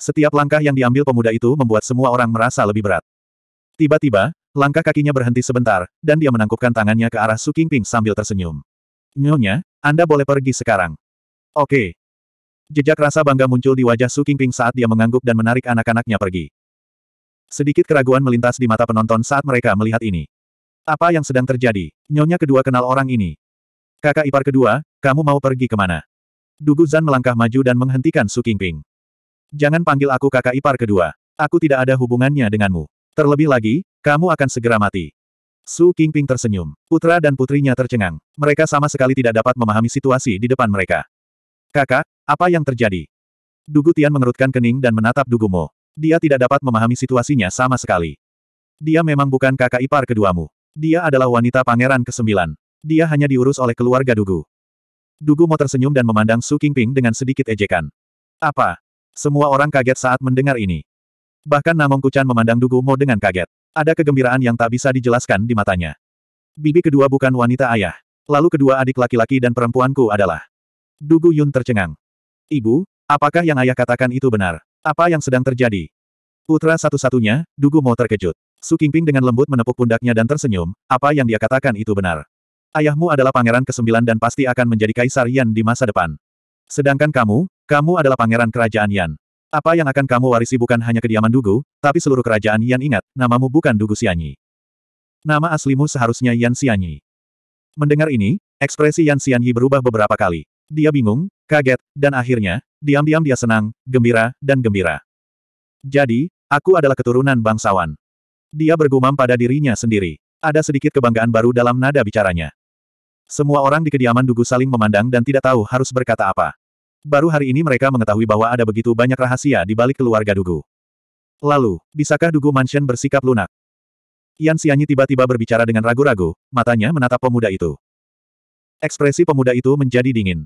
Setiap langkah yang diambil pemuda itu membuat semua orang merasa lebih berat. Tiba-tiba, langkah kakinya berhenti sebentar, dan dia menangkupkan tangannya ke arah Su Qingping sambil tersenyum. Nyonya, Anda boleh pergi sekarang. Oke. Jejak rasa bangga muncul di wajah Su Qingping saat dia mengangguk dan menarik anak-anaknya pergi. Sedikit keraguan melintas di mata penonton saat mereka melihat ini. Apa yang sedang terjadi? Nyonya kedua kenal orang ini. Kakak ipar kedua, kamu mau pergi kemana? Dugu Zan melangkah maju dan menghentikan Su Qingping. Jangan panggil aku kakak ipar kedua. Aku tidak ada hubungannya denganmu. Terlebih lagi, kamu akan segera mati. Su Kingping tersenyum. Putra dan putrinya tercengang. Mereka sama sekali tidak dapat memahami situasi di depan mereka. Kakak, apa yang terjadi? Dugu Tian mengerutkan kening dan menatap Dugu Mo. Dia tidak dapat memahami situasinya sama sekali. Dia memang bukan kakak ipar keduamu. Dia adalah wanita pangeran ke-9. Dia hanya diurus oleh keluarga Dugu. Dugu Mo tersenyum dan memandang Su Kingping dengan sedikit ejekan. Apa? Semua orang kaget saat mendengar ini. Bahkan Namong Kuchan memandang Dugu Mo dengan kaget. Ada kegembiraan yang tak bisa dijelaskan di matanya. Bibi kedua bukan wanita ayah. Lalu kedua adik laki-laki dan perempuanku adalah. Dugu Yun tercengang. Ibu, apakah yang ayah katakan itu benar? Apa yang sedang terjadi? Putra satu-satunya, Dugu Mo terkejut. Su Qingping dengan lembut menepuk pundaknya dan tersenyum, apa yang dia katakan itu benar. Ayahmu adalah pangeran kesembilan dan pasti akan menjadi kaisar Yan di masa depan. Sedangkan kamu, kamu adalah pangeran kerajaan Yan. Apa yang akan kamu warisi bukan hanya kediaman Dugu, tapi seluruh kerajaan Yan ingat, namamu bukan Dugu Sianyi. Nama aslimu seharusnya Yan Sianyi. Mendengar ini, ekspresi Yan Sianyi berubah beberapa kali. Dia bingung, kaget, dan akhirnya, diam-diam dia senang, gembira, dan gembira. Jadi, aku adalah keturunan bangsawan. Dia bergumam pada dirinya sendiri. Ada sedikit kebanggaan baru dalam nada bicaranya. Semua orang di kediaman Dugu saling memandang dan tidak tahu harus berkata apa. Baru hari ini mereka mengetahui bahwa ada begitu banyak rahasia di balik keluarga Dugu. Lalu, bisakah Dugu Mansion bersikap lunak? Yan Xianyi tiba-tiba berbicara dengan ragu-ragu, matanya menatap pemuda itu. Ekspresi pemuda itu menjadi dingin.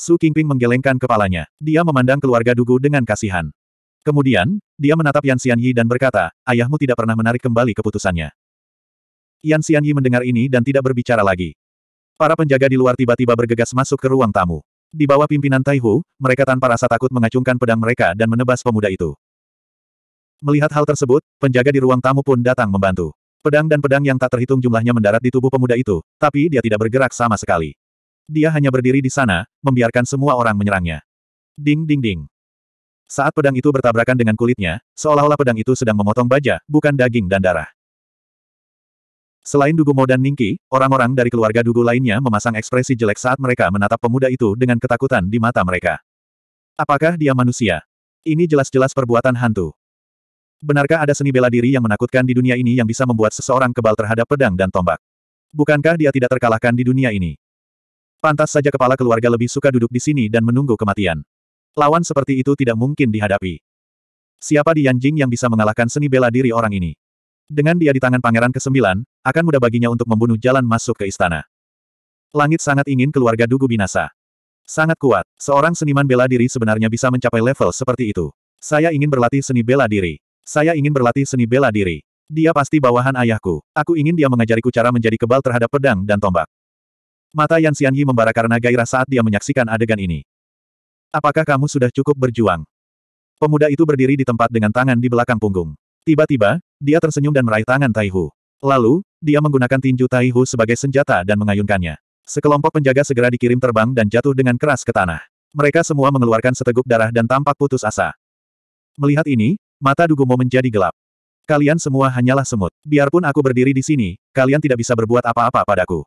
Su Qingping menggelengkan kepalanya. Dia memandang keluarga Dugu dengan kasihan. Kemudian, dia menatap Yan Xianyi dan berkata, ayahmu tidak pernah menarik kembali keputusannya. Yan Xianyi mendengar ini dan tidak berbicara lagi. Para penjaga di luar tiba-tiba bergegas masuk ke ruang tamu. Di bawah pimpinan Taihu, mereka tanpa rasa takut mengacungkan pedang mereka dan menebas pemuda itu. Melihat hal tersebut, penjaga di ruang tamu pun datang membantu. Pedang dan pedang yang tak terhitung jumlahnya mendarat di tubuh pemuda itu, tapi dia tidak bergerak sama sekali. Dia hanya berdiri di sana, membiarkan semua orang menyerangnya. Ding ding ding. Saat pedang itu bertabrakan dengan kulitnya, seolah-olah pedang itu sedang memotong baja, bukan daging dan darah. Selain Dugu Mo dan Ningki, orang-orang dari keluarga Dugu lainnya memasang ekspresi jelek saat mereka menatap pemuda itu dengan ketakutan di mata mereka. Apakah dia manusia? Ini jelas-jelas perbuatan hantu. Benarkah ada seni bela diri yang menakutkan di dunia ini yang bisa membuat seseorang kebal terhadap pedang dan tombak? Bukankah dia tidak terkalahkan di dunia ini? Pantas saja kepala keluarga lebih suka duduk di sini dan menunggu kematian. Lawan seperti itu tidak mungkin dihadapi. Siapa di Yanjing yang bisa mengalahkan seni bela diri orang ini? Dengan dia di tangan Pangeran ke-9, akan mudah baginya untuk membunuh jalan masuk ke istana. Langit sangat ingin keluarga Dugu binasa. Sangat kuat. Seorang seniman bela diri sebenarnya bisa mencapai level seperti itu. Saya ingin berlatih seni bela diri. Saya ingin berlatih seni bela diri. Dia pasti bawahan ayahku. Aku ingin dia mengajariku cara menjadi kebal terhadap pedang dan tombak. Mata Yan Xianyi membara karena gairah saat dia menyaksikan adegan ini. Apakah kamu sudah cukup berjuang? Pemuda itu berdiri di tempat dengan tangan di belakang punggung. Tiba-tiba, dia tersenyum dan meraih tangan Taihu. Lalu, dia menggunakan tinju Taihu sebagai senjata dan mengayunkannya. Sekelompok penjaga segera dikirim terbang dan jatuh dengan keras ke tanah. Mereka semua mengeluarkan seteguk darah dan tampak putus asa. Melihat ini, mata Dugumo menjadi gelap. Kalian semua hanyalah semut. Biarpun aku berdiri di sini, kalian tidak bisa berbuat apa-apa padaku.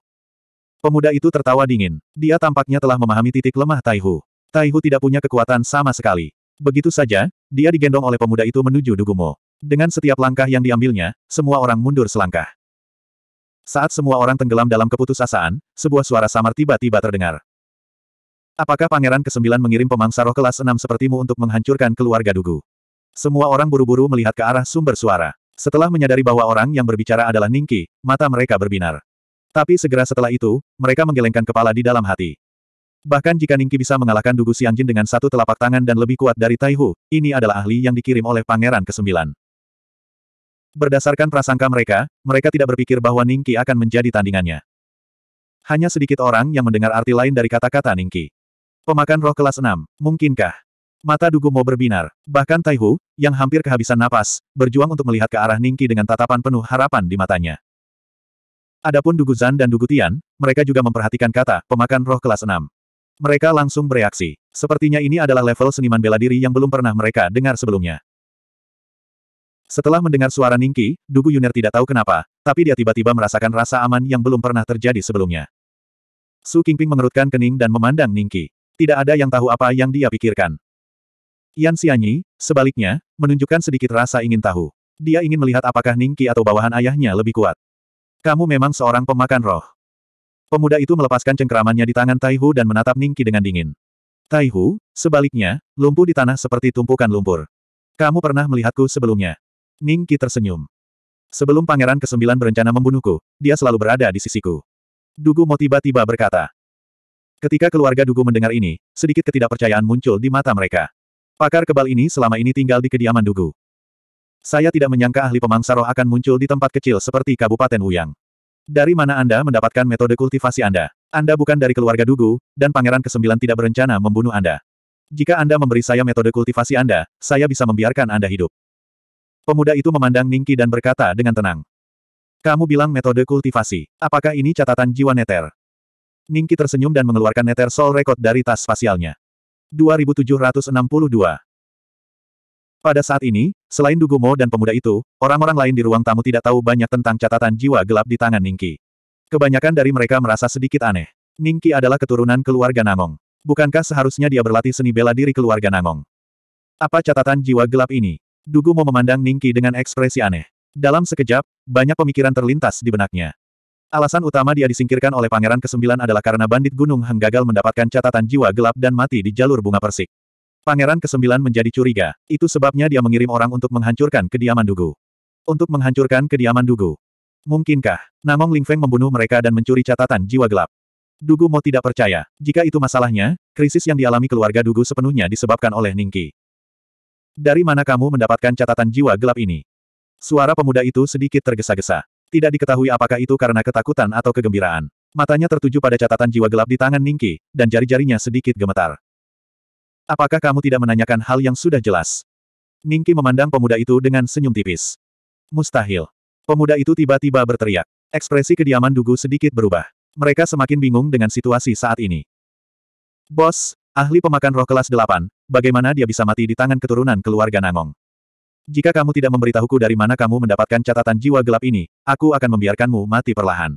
Pemuda itu tertawa dingin. Dia tampaknya telah memahami titik lemah Taihu. Taihu tidak punya kekuatan sama sekali. Begitu saja, dia digendong oleh pemuda itu menuju Dugumo. Dengan setiap langkah yang diambilnya, semua orang mundur selangkah. Saat semua orang tenggelam dalam keputusasaan, sebuah suara samar tiba-tiba terdengar. Apakah Pangeran Kesembilan mengirim pemangsa roh kelas enam sepertimu untuk menghancurkan keluarga Dugu? Semua orang buru-buru melihat ke arah sumber suara. Setelah menyadari bahwa orang yang berbicara adalah Ningki, mata mereka berbinar. Tapi segera setelah itu, mereka menggelengkan kepala di dalam hati. Bahkan jika Ningki bisa mengalahkan Dugu Xianjin dengan satu telapak tangan dan lebih kuat dari Taihu, ini adalah ahli yang dikirim oleh Pangeran Kesembilan. Berdasarkan prasangka mereka, mereka tidak berpikir bahwa Ningki akan menjadi tandingannya. Hanya sedikit orang yang mendengar arti lain dari kata-kata Ningki. Pemakan roh kelas 6, mungkinkah? Mata Dugu mau berbinar. Bahkan Taihu, yang hampir kehabisan napas, berjuang untuk melihat ke arah Ningki dengan tatapan penuh harapan di matanya. Adapun Dugu Zan dan Dugu Tian, mereka juga memperhatikan kata pemakan roh kelas 6. Mereka langsung bereaksi. Sepertinya ini adalah level seniman bela diri yang belum pernah mereka dengar sebelumnya. Setelah mendengar suara Ningki, Dugu Yuner tidak tahu kenapa, tapi dia tiba-tiba merasakan rasa aman yang belum pernah terjadi sebelumnya. Su Kingping mengerutkan kening dan memandang Ningki. Tidak ada yang tahu apa yang dia pikirkan. Yan Xianyi, sebaliknya, menunjukkan sedikit rasa ingin tahu. Dia ingin melihat apakah Ningki atau bawahan ayahnya lebih kuat. Kamu memang seorang pemakan roh. Pemuda itu melepaskan cengkeramannya di tangan Taihu dan menatap Ningki dengan dingin. Taihu, sebaliknya, lumpuh di tanah seperti tumpukan lumpur. Kamu pernah melihatku sebelumnya. Ning Qi tersenyum. Sebelum Pangeran Kesembilan berencana membunuhku, dia selalu berada di sisiku. Dugu Mo tiba-tiba berkata. Ketika keluarga Dugu mendengar ini, sedikit ketidakpercayaan muncul di mata mereka. Pakar kebal ini selama ini tinggal di kediaman Dugu. Saya tidak menyangka ahli pemangsa roh akan muncul di tempat kecil seperti Kabupaten Wuyang. Dari mana Anda mendapatkan metode kultivasi Anda? Anda bukan dari keluarga Dugu, dan Pangeran Kesembilan tidak berencana membunuh Anda. Jika Anda memberi saya metode kultivasi Anda, saya bisa membiarkan Anda hidup. Pemuda itu memandang Ningki dan berkata dengan tenang. Kamu bilang metode kultivasi. Apakah ini catatan jiwa Neter? Ningki tersenyum dan mengeluarkan Neter Soul Record dari tas spasialnya. 2762 Pada saat ini, selain Dugumo dan pemuda itu, orang-orang lain di ruang tamu tidak tahu banyak tentang catatan jiwa gelap di tangan Ningki. Kebanyakan dari mereka merasa sedikit aneh. Ningki adalah keturunan keluarga Nangong. Bukankah seharusnya dia berlatih seni bela diri keluarga Nangong? Apa catatan jiwa gelap ini? Dugu mau memandang Ningki dengan ekspresi aneh. Dalam sekejap, banyak pemikiran terlintas di benaknya. Alasan utama dia disingkirkan oleh Pangeran Kesembilan adalah karena Bandit Gunung Heng gagal mendapatkan catatan jiwa gelap dan mati di jalur bunga persik. Pangeran Kesembilan menjadi curiga, itu sebabnya dia mengirim orang untuk menghancurkan kediaman Dugu. Untuk menghancurkan kediaman Dugu. Mungkinkah, Namong Ling Feng membunuh mereka dan mencuri catatan jiwa gelap? Dugu mau tidak percaya. Jika itu masalahnya, krisis yang dialami keluarga Dugu sepenuhnya disebabkan oleh Ningki. Dari mana kamu mendapatkan catatan jiwa gelap ini? Suara pemuda itu sedikit tergesa-gesa. Tidak diketahui apakah itu karena ketakutan atau kegembiraan. Matanya tertuju pada catatan jiwa gelap di tangan Ningki, dan jari-jarinya sedikit gemetar. Apakah kamu tidak menanyakan hal yang sudah jelas? Ningki memandang pemuda itu dengan senyum tipis. Mustahil. Pemuda itu tiba-tiba berteriak. Ekspresi kediaman Dugu sedikit berubah. Mereka semakin bingung dengan situasi saat ini. Bos, ahli pemakan roh kelas 8, Bagaimana dia bisa mati di tangan keturunan keluarga Nangong? Jika kamu tidak memberitahuku dari mana kamu mendapatkan catatan jiwa gelap ini, aku akan membiarkanmu mati perlahan.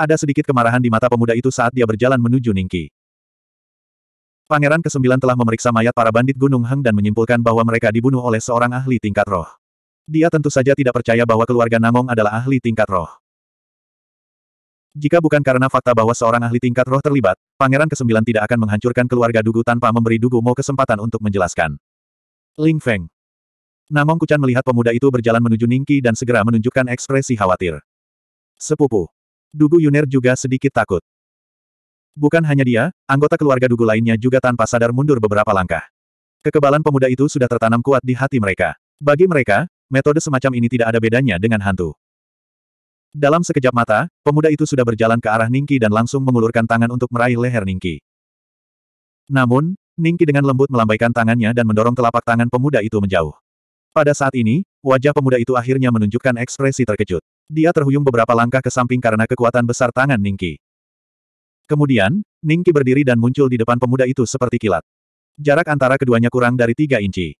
Ada sedikit kemarahan di mata pemuda itu saat dia berjalan menuju Ningki. Pangeran kesembilan telah memeriksa mayat para bandit Gunung Heng dan menyimpulkan bahwa mereka dibunuh oleh seorang ahli tingkat roh. Dia tentu saja tidak percaya bahwa keluarga Namong adalah ahli tingkat roh. Jika bukan karena fakta bahwa seorang ahli tingkat roh terlibat, Pangeran ke-9 tidak akan menghancurkan keluarga Dugu tanpa memberi Dugu Mo kesempatan untuk menjelaskan. Ling Feng. Namong Kucan melihat pemuda itu berjalan menuju Ningki dan segera menunjukkan ekspresi khawatir. Sepupu. Dugu Yuner juga sedikit takut. Bukan hanya dia, anggota keluarga Dugu lainnya juga tanpa sadar mundur beberapa langkah. Kekebalan pemuda itu sudah tertanam kuat di hati mereka. Bagi mereka, metode semacam ini tidak ada bedanya dengan hantu. Dalam sekejap mata, pemuda itu sudah berjalan ke arah Ningki dan langsung mengulurkan tangan untuk meraih leher Ningki. Namun, Ningki dengan lembut melambaikan tangannya dan mendorong telapak tangan pemuda itu menjauh. Pada saat ini, wajah pemuda itu akhirnya menunjukkan ekspresi terkejut. Dia terhuyung beberapa langkah ke samping karena kekuatan besar tangan Ningki. Kemudian, Ningki berdiri dan muncul di depan pemuda itu seperti kilat. Jarak antara keduanya kurang dari tiga inci.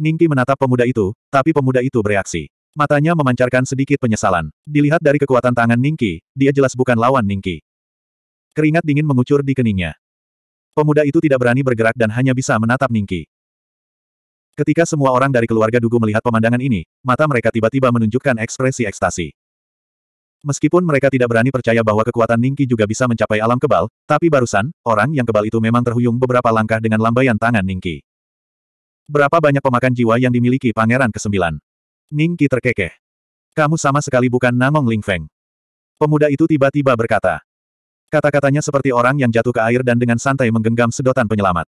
Ningki menatap pemuda itu, tapi pemuda itu bereaksi. Matanya memancarkan sedikit penyesalan. Dilihat dari kekuatan tangan Ningki, dia jelas bukan lawan Ningki. Keringat dingin mengucur di keningnya. Pemuda itu tidak berani bergerak dan hanya bisa menatap Ningki. Ketika semua orang dari keluarga Dugu melihat pemandangan ini, mata mereka tiba-tiba menunjukkan ekspresi ekstasi. Meskipun mereka tidak berani percaya bahwa kekuatan Ningki juga bisa mencapai alam kebal, tapi barusan, orang yang kebal itu memang terhuyung beberapa langkah dengan lambaian tangan Ningki. Berapa banyak pemakan jiwa yang dimiliki Pangeran Kesembilan? Ning terkekeh. Kamu sama sekali bukan Namong Ling Feng. Pemuda itu tiba-tiba berkata. Kata-katanya seperti orang yang jatuh ke air dan dengan santai menggenggam sedotan penyelamat.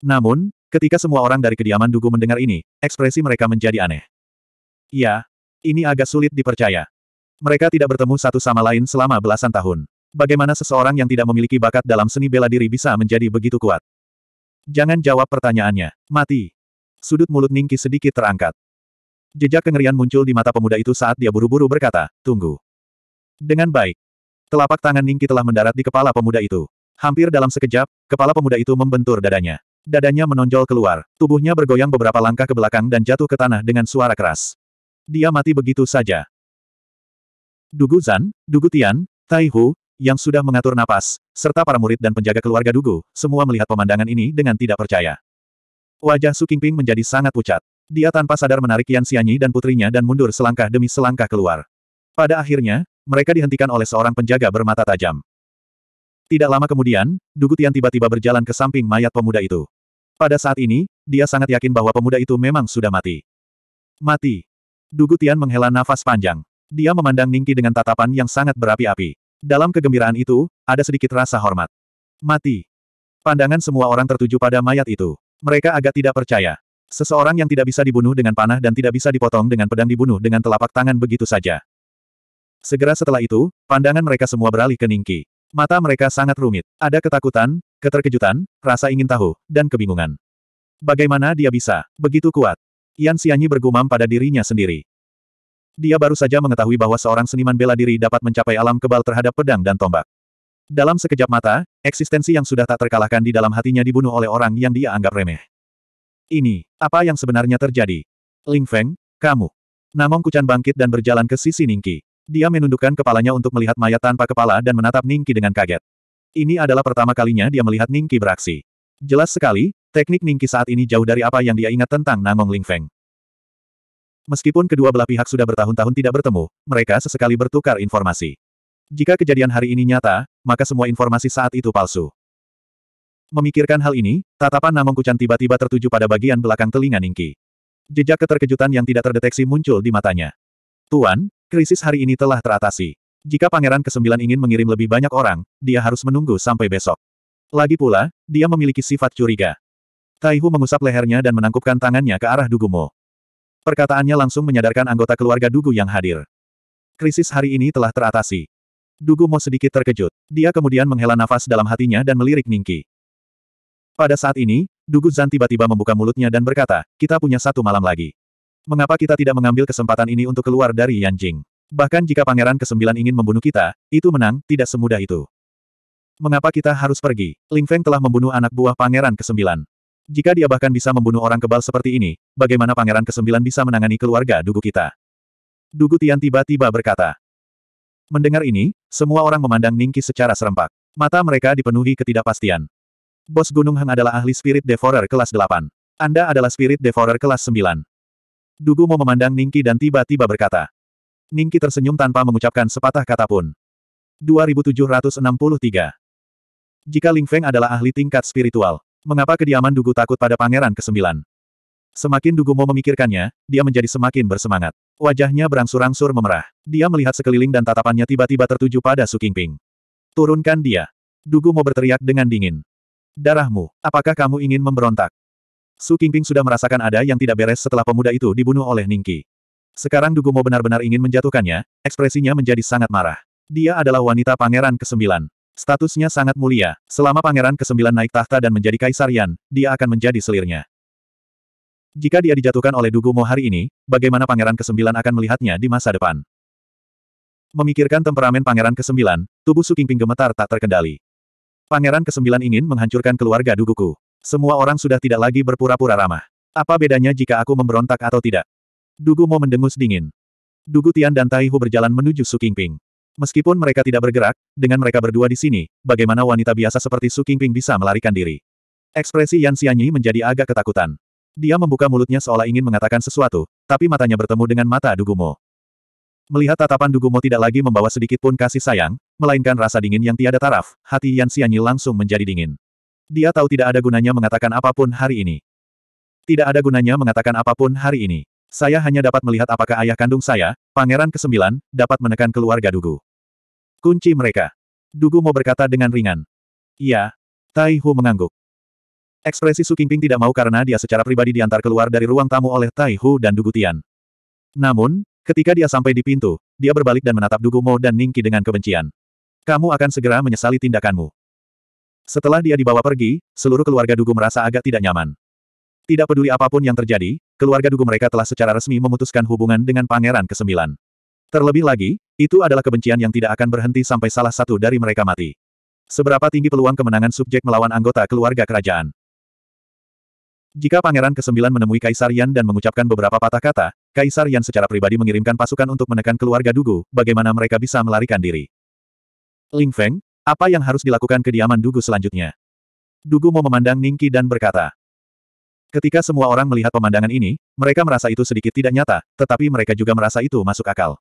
Namun, ketika semua orang dari kediaman Dugu mendengar ini, ekspresi mereka menjadi aneh. Ya, ini agak sulit dipercaya. Mereka tidak bertemu satu sama lain selama belasan tahun. Bagaimana seseorang yang tidak memiliki bakat dalam seni bela diri bisa menjadi begitu kuat? Jangan jawab pertanyaannya. Mati. Sudut mulut Ningki sedikit terangkat. Jejak kengerian muncul di mata pemuda itu saat dia buru-buru berkata, tunggu. Dengan baik. Telapak tangan Ningki telah mendarat di kepala pemuda itu. Hampir dalam sekejap, kepala pemuda itu membentur dadanya. Dadanya menonjol keluar, tubuhnya bergoyang beberapa langkah ke belakang dan jatuh ke tanah dengan suara keras. Dia mati begitu saja. Dugu Zan, Dugu Tian, Tai Hu, yang sudah mengatur napas, serta para murid dan penjaga keluarga Dugu, semua melihat pemandangan ini dengan tidak percaya. Wajah Su Qingping menjadi sangat pucat. Dia tanpa sadar menarik Yan Xianyi dan putrinya dan mundur selangkah demi selangkah keluar. Pada akhirnya, mereka dihentikan oleh seorang penjaga bermata tajam. Tidak lama kemudian, Dugu Tian tiba-tiba berjalan ke samping mayat pemuda itu. Pada saat ini, dia sangat yakin bahwa pemuda itu memang sudah mati. Mati. Dugu Tian menghela nafas panjang. Dia memandang Ningki dengan tatapan yang sangat berapi-api. Dalam kegembiraan itu, ada sedikit rasa hormat. Mati. Pandangan semua orang tertuju pada mayat itu. Mereka agak tidak percaya. Seseorang yang tidak bisa dibunuh dengan panah dan tidak bisa dipotong dengan pedang dibunuh dengan telapak tangan begitu saja. Segera setelah itu, pandangan mereka semua beralih ke Ningki. Mata mereka sangat rumit. Ada ketakutan, keterkejutan, rasa ingin tahu, dan kebingungan. Bagaimana dia bisa? Begitu kuat. Yan Xianyi bergumam pada dirinya sendiri. Dia baru saja mengetahui bahwa seorang seniman bela diri dapat mencapai alam kebal terhadap pedang dan tombak. Dalam sekejap mata, eksistensi yang sudah tak terkalahkan di dalam hatinya dibunuh oleh orang yang dia anggap remeh. Ini, apa yang sebenarnya terjadi? Ling Feng, kamu. Namong Kucan bangkit dan berjalan ke sisi Ningki. Dia menundukkan kepalanya untuk melihat mayat tanpa kepala dan menatap Ningki dengan kaget. Ini adalah pertama kalinya dia melihat Ningki beraksi. Jelas sekali, teknik Ningki saat ini jauh dari apa yang dia ingat tentang Namong Ling Feng. Meskipun kedua belah pihak sudah bertahun-tahun tidak bertemu, mereka sesekali bertukar informasi. Jika kejadian hari ini nyata, maka semua informasi saat itu palsu. Memikirkan hal ini, tatapan Namong Kucan tiba-tiba tertuju pada bagian belakang telinga Ningki. Jejak keterkejutan yang tidak terdeteksi muncul di matanya. Tuan, krisis hari ini telah teratasi. Jika Pangeran Kesembilan ingin mengirim lebih banyak orang, dia harus menunggu sampai besok. Lagi pula, dia memiliki sifat curiga. Taihu mengusap lehernya dan menangkupkan tangannya ke arah Dugumo. Perkataannya langsung menyadarkan anggota keluarga Dugu yang hadir. Krisis hari ini telah teratasi. Dugumo sedikit terkejut. Dia kemudian menghela nafas dalam hatinya dan melirik Ningki. Pada saat ini, Dugu Zan tiba-tiba membuka mulutnya dan berkata, kita punya satu malam lagi. Mengapa kita tidak mengambil kesempatan ini untuk keluar dari Yanjing? Bahkan jika Pangeran Kesembilan ingin membunuh kita, itu menang, tidak semudah itu. Mengapa kita harus pergi? Ling Feng telah membunuh anak buah Pangeran Kesembilan. Jika dia bahkan bisa membunuh orang kebal seperti ini, bagaimana Pangeran Kesembilan bisa menangani keluarga Dugu kita? Dugu Tian tiba-tiba berkata. Mendengar ini, semua orang memandang Ningki secara serempak. Mata mereka dipenuhi ketidakpastian. Bos Gunung Hang adalah ahli Spirit Devourer kelas 8. Anda adalah Spirit Devourer kelas 9. Dugu mau memandang Ningki dan tiba-tiba berkata. Ningki tersenyum tanpa mengucapkan sepatah kata pun. 2763. Jika Ling Feng adalah ahli tingkat spiritual, mengapa kediaman Dugu takut pada pangeran ke-9? Semakin Dugu mau memikirkannya, dia menjadi semakin bersemangat. Wajahnya berangsur-angsur memerah. Dia melihat sekeliling dan tatapannya tiba-tiba tertuju pada Su Qingping. Turunkan dia. Dugu mau berteriak dengan dingin. Darahmu, apakah kamu ingin memberontak? Su Qingping sudah merasakan ada yang tidak beres setelah pemuda itu dibunuh oleh Ningki. Sekarang Dugumo benar-benar ingin menjatuhkannya, ekspresinya menjadi sangat marah. Dia adalah wanita pangeran ke-9. Statusnya sangat mulia. Selama pangeran ke-9 naik tahta dan menjadi Kaisarian, dia akan menjadi selirnya. Jika dia dijatuhkan oleh Dugumo hari ini, bagaimana pangeran ke-9 akan melihatnya di masa depan? Memikirkan temperamen pangeran ke-9, tubuh Su Qingping gemetar tak terkendali. Pangeran kesembilan ingin menghancurkan keluarga Duguku. Semua orang sudah tidak lagi berpura-pura ramah. Apa bedanya jika aku memberontak atau tidak? Dugu mau mendengus dingin. Dugu Tian dan Taihu berjalan menuju Su Qingping. Meskipun mereka tidak bergerak, dengan mereka berdua di sini, bagaimana wanita biasa seperti Su Qingping bisa melarikan diri? Ekspresi Yan Xianyi menjadi agak ketakutan. Dia membuka mulutnya seolah ingin mengatakan sesuatu, tapi matanya bertemu dengan mata Dugumo. Melihat tatapan Dugumo tidak lagi membawa sedikit pun kasih sayang, melainkan rasa dingin yang tiada taraf, hati Yan Xianyi langsung menjadi dingin. Dia tahu tidak ada gunanya mengatakan apapun hari ini. Tidak ada gunanya mengatakan apapun hari ini. Saya hanya dapat melihat apakah ayah kandung saya, Pangeran ke-9, dapat menekan keluarga Dugu. Kunci mereka. Dugu mau berkata dengan ringan. Iya. Tai Hu mengangguk. Ekspresi Su Qingping tidak mau karena dia secara pribadi diantar keluar dari ruang tamu oleh Tai Hu dan Dugu Tian. Namun, ketika dia sampai di pintu, dia berbalik dan menatap Dugu Mo dan Ningki dengan kebencian. Kamu akan segera menyesali tindakanmu. Setelah dia dibawa pergi, seluruh keluarga Dugu merasa agak tidak nyaman. Tidak peduli apapun yang terjadi, keluarga Dugu mereka telah secara resmi memutuskan hubungan dengan Pangeran ke-9. Terlebih lagi, itu adalah kebencian yang tidak akan berhenti sampai salah satu dari mereka mati. Seberapa tinggi peluang kemenangan subjek melawan anggota keluarga kerajaan? Jika Pangeran ke-9 menemui Kaisar Yan dan mengucapkan beberapa patah kata, Kaisar Yan secara pribadi mengirimkan pasukan untuk menekan keluarga Dugu, bagaimana mereka bisa melarikan diri. Ling Feng, apa yang harus dilakukan kediaman Dugu selanjutnya? Dugu mau memandang Ningki dan berkata. Ketika semua orang melihat pemandangan ini, mereka merasa itu sedikit tidak nyata, tetapi mereka juga merasa itu masuk akal.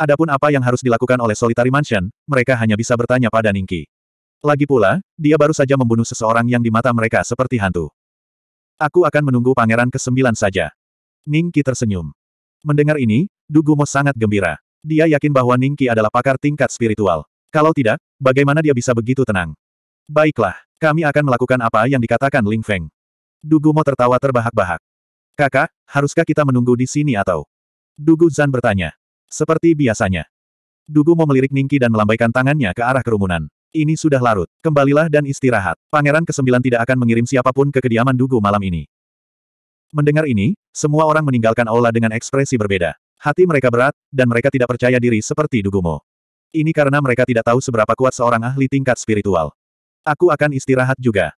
Adapun apa yang harus dilakukan oleh Solitary Mansion, mereka hanya bisa bertanya pada Ningki. Lagi pula, dia baru saja membunuh seseorang yang di mata mereka seperti hantu. Aku akan menunggu pangeran ke-9 saja. Ningki tersenyum. Mendengar ini, Dugumo sangat gembira. Dia yakin bahwa Ningki adalah pakar tingkat spiritual. Kalau tidak, bagaimana dia bisa begitu tenang? Baiklah, kami akan melakukan apa yang dikatakan Ling Feng. Dugumo tertawa terbahak-bahak. Kakak, haruskah kita menunggu di sini atau? Dugu Zan bertanya. Seperti biasanya. Dugu mau melirik Ningki dan melambaikan tangannya ke arah kerumunan. Ini sudah larut. Kembalilah dan istirahat. Pangeran ke-9 tidak akan mengirim siapapun ke kediaman Dugu malam ini. Mendengar ini, semua orang meninggalkan aula dengan ekspresi berbeda. Hati mereka berat, dan mereka tidak percaya diri seperti Dugumo. Ini karena mereka tidak tahu seberapa kuat seorang ahli tingkat spiritual. Aku akan istirahat juga.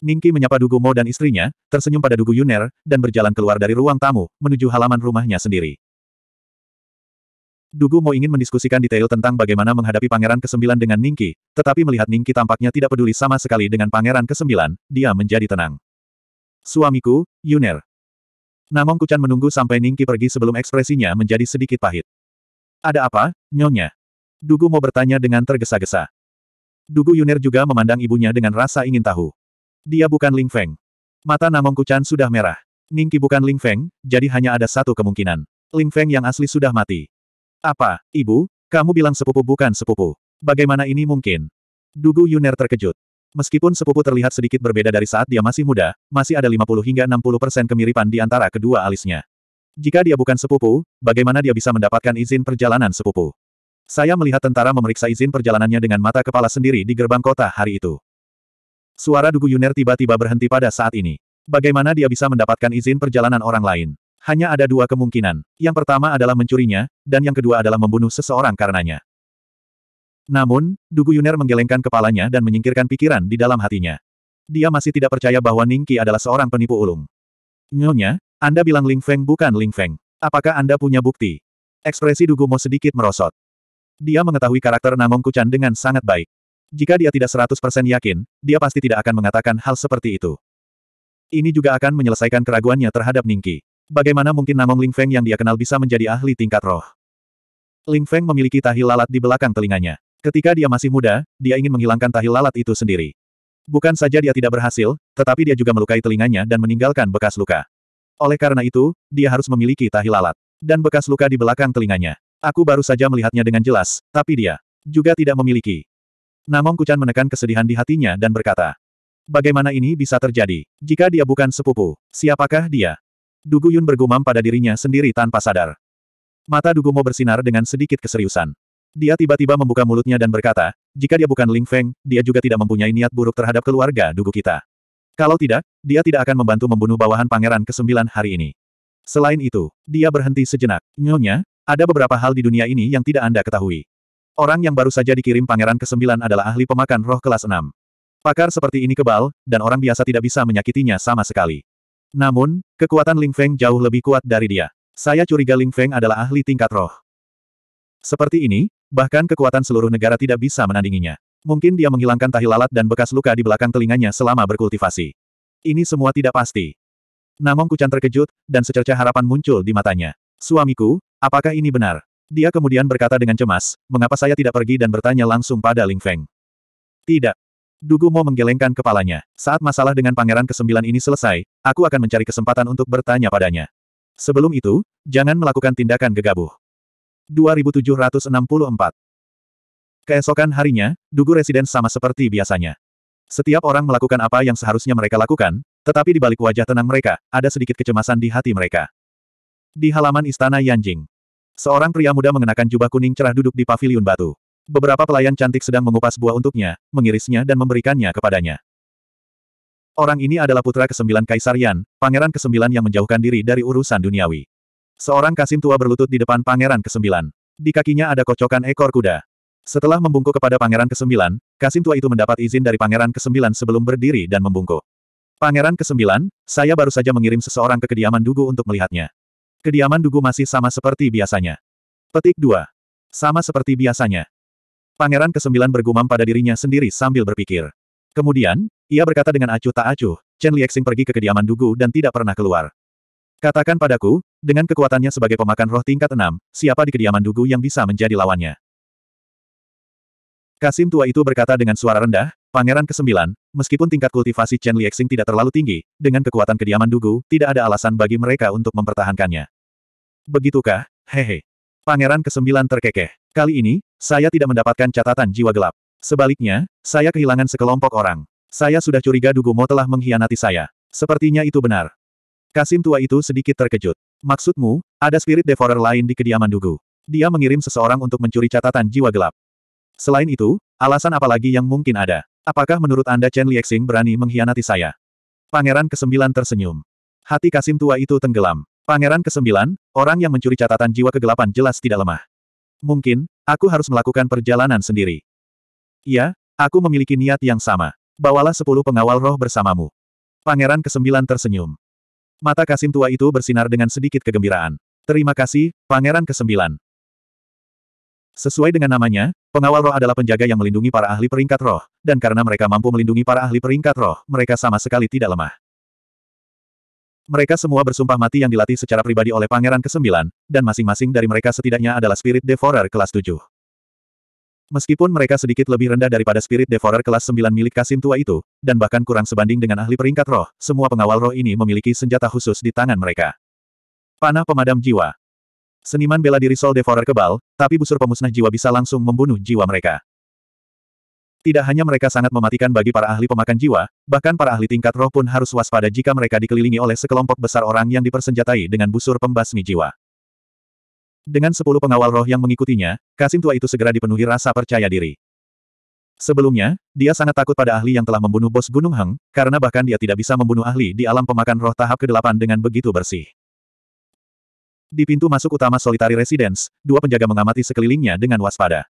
Ningki menyapa Dugu Mo dan istrinya, tersenyum pada Dugu Yuner, dan berjalan keluar dari ruang tamu, menuju halaman rumahnya sendiri. Dugu Mo ingin mendiskusikan detail tentang bagaimana menghadapi Pangeran Kesembilan dengan Ningki, tetapi melihat Ningki tampaknya tidak peduli sama sekali dengan Pangeran Kesembilan, dia menjadi tenang. Suamiku, Yuner. Namong Kucan menunggu sampai Ningki pergi sebelum ekspresinya menjadi sedikit pahit. Ada apa, nyonya? Dugu mau bertanya dengan tergesa-gesa. Dugu Yunir juga memandang ibunya dengan rasa ingin tahu. Dia bukan Ling Feng. Mata Namong Kuchan sudah merah. Ningki bukan Ling Feng, jadi hanya ada satu kemungkinan. Ling Feng yang asli sudah mati. Apa, ibu? Kamu bilang sepupu bukan sepupu. Bagaimana ini mungkin? Dugu Yuner terkejut. Meskipun sepupu terlihat sedikit berbeda dari saat dia masih muda, masih ada 50 hingga 60 persen kemiripan di antara kedua alisnya. Jika dia bukan sepupu, bagaimana dia bisa mendapatkan izin perjalanan sepupu? Saya melihat tentara memeriksa izin perjalanannya dengan mata kepala sendiri di gerbang kota hari itu. Suara Dugu Yuner tiba-tiba berhenti pada saat ini. Bagaimana dia bisa mendapatkan izin perjalanan orang lain? Hanya ada dua kemungkinan. Yang pertama adalah mencurinya, dan yang kedua adalah membunuh seseorang karenanya. Namun, Dugu Yuner menggelengkan kepalanya dan menyingkirkan pikiran di dalam hatinya. Dia masih tidak percaya bahwa Ningki adalah seorang penipu ulung. Nyonya, anda bilang Ling Feng bukan Ling Feng. Apakah Anda punya bukti? Ekspresi Dugu Mo sedikit merosot. Dia mengetahui karakter Namong Kuchan dengan sangat baik. Jika dia tidak 100% yakin, dia pasti tidak akan mengatakan hal seperti itu. Ini juga akan menyelesaikan keraguannya terhadap Ningki. Bagaimana mungkin Namong Ling Feng yang dia kenal bisa menjadi ahli tingkat roh? Ling Feng memiliki tahil lalat di belakang telinganya. Ketika dia masih muda, dia ingin menghilangkan tahil lalat itu sendiri. Bukan saja dia tidak berhasil, tetapi dia juga melukai telinganya dan meninggalkan bekas luka. Oleh karena itu, dia harus memiliki tahi lalat. Dan bekas luka di belakang telinganya. Aku baru saja melihatnya dengan jelas, tapi dia juga tidak memiliki. Namong Kucan menekan kesedihan di hatinya dan berkata, Bagaimana ini bisa terjadi? Jika dia bukan sepupu, siapakah dia? Dugu Yun bergumam pada dirinya sendiri tanpa sadar. Mata Dugu Dugumo bersinar dengan sedikit keseriusan. Dia tiba-tiba membuka mulutnya dan berkata, jika dia bukan Ling Feng, dia juga tidak mempunyai niat buruk terhadap keluarga Dugu kita. Kalau tidak, dia tidak akan membantu membunuh bawahan pangeran ke-9 hari ini. Selain itu, dia berhenti sejenak. Nyonya, ada beberapa hal di dunia ini yang tidak Anda ketahui. Orang yang baru saja dikirim pangeran ke-9 adalah ahli pemakan roh kelas 6. Pakar seperti ini kebal, dan orang biasa tidak bisa menyakitinya sama sekali. Namun, kekuatan Ling Feng jauh lebih kuat dari dia. Saya curiga Ling Feng adalah ahli tingkat roh. Seperti ini, bahkan kekuatan seluruh negara tidak bisa menandinginya. Mungkin dia menghilangkan tahi lalat dan bekas luka di belakang telinganya selama berkultivasi. Ini semua tidak pasti. Namong Kucan terkejut, dan secerca harapan muncul di matanya. Suamiku, apakah ini benar? Dia kemudian berkata dengan cemas, mengapa saya tidak pergi dan bertanya langsung pada Ling Feng? Tidak. Dugu Mo menggelengkan kepalanya. Saat masalah dengan Pangeran Kesembilan ini selesai, aku akan mencari kesempatan untuk bertanya padanya. Sebelum itu, jangan melakukan tindakan gegabah. 2764 Keesokan harinya, Dugu Residen sama seperti biasanya. Setiap orang melakukan apa yang seharusnya mereka lakukan, tetapi di balik wajah tenang mereka, ada sedikit kecemasan di hati mereka. Di halaman istana Yanjing, seorang pria muda mengenakan jubah kuning cerah duduk di paviliun batu. Beberapa pelayan cantik sedang mengupas buah untuknya, mengirisnya dan memberikannya kepadanya. Orang ini adalah putra kesembilan Kaisar Yan, pangeran kesembilan yang menjauhkan diri dari urusan duniawi. Seorang kasim tua berlutut di depan pangeran kesembilan. Di kakinya ada kocokan ekor kuda. Setelah membungkuk kepada Pangeran ke-9, Kasim tua itu mendapat izin dari Pangeran ke-9 sebelum berdiri dan membungkuk. Pangeran ke-9, saya baru saja mengirim seseorang ke kediaman Dugu untuk melihatnya. Kediaman Dugu masih sama seperti biasanya. Petik 2. Sama seperti biasanya. Pangeran ke-9 bergumam pada dirinya sendiri sambil berpikir. Kemudian, ia berkata dengan acuh tak acuh, Chen Liexing pergi ke kediaman Dugu dan tidak pernah keluar. Katakan padaku, dengan kekuatannya sebagai pemakan roh tingkat 6, siapa di kediaman Dugu yang bisa menjadi lawannya? Kasim tua itu berkata dengan suara rendah, Pangeran ke-9, meskipun tingkat kultivasi Chen Liexing tidak terlalu tinggi, dengan kekuatan kediaman Dugu, tidak ada alasan bagi mereka untuk mempertahankannya. Begitukah? Hehe. Pangeran ke-9 terkekeh. Kali ini, saya tidak mendapatkan catatan jiwa gelap. Sebaliknya, saya kehilangan sekelompok orang. Saya sudah curiga Dugu Mo telah mengkhianati saya. Sepertinya itu benar. Kasim tua itu sedikit terkejut. Maksudmu, ada spirit devourer lain di kediaman Dugu. Dia mengirim seseorang untuk mencuri catatan jiwa gelap. Selain itu, alasan apa lagi yang mungkin ada? Apakah menurut Anda Chen Liexing berani mengkhianati saya? Pangeran kesembilan tersenyum. Hati Kasim tua itu tenggelam. Pangeran kesembilan, orang yang mencuri catatan jiwa kegelapan jelas tidak lemah. Mungkin, aku harus melakukan perjalanan sendiri. Iya, aku memiliki niat yang sama. Bawalah sepuluh pengawal roh bersamamu. Pangeran kesembilan tersenyum. Mata Kasim tua itu bersinar dengan sedikit kegembiraan. Terima kasih, Pangeran kesembilan. Sesuai dengan namanya, pengawal roh adalah penjaga yang melindungi para ahli peringkat roh, dan karena mereka mampu melindungi para ahli peringkat roh, mereka sama sekali tidak lemah. Mereka semua bersumpah mati yang dilatih secara pribadi oleh Pangeran ke-9, dan masing-masing dari mereka setidaknya adalah Spirit Devourer kelas 7. Meskipun mereka sedikit lebih rendah daripada Spirit Devourer kelas 9 milik Kasim tua itu, dan bahkan kurang sebanding dengan ahli peringkat roh, semua pengawal roh ini memiliki senjata khusus di tangan mereka. Panah pemadam jiwa, Seniman bela diri Soul Devourer kebal, tapi busur pemusnah jiwa bisa langsung membunuh jiwa mereka. Tidak hanya mereka sangat mematikan bagi para ahli pemakan jiwa, bahkan para ahli tingkat roh pun harus waspada jika mereka dikelilingi oleh sekelompok besar orang yang dipersenjatai dengan busur pembasmi jiwa. Dengan sepuluh pengawal roh yang mengikutinya, Kasim tua itu segera dipenuhi rasa percaya diri. Sebelumnya, dia sangat takut pada ahli yang telah membunuh bos Gunung Heng, karena bahkan dia tidak bisa membunuh ahli di alam pemakan roh tahap ke-8 dengan begitu bersih. Di pintu masuk utama Solitary Residence, dua penjaga mengamati sekelilingnya dengan waspada.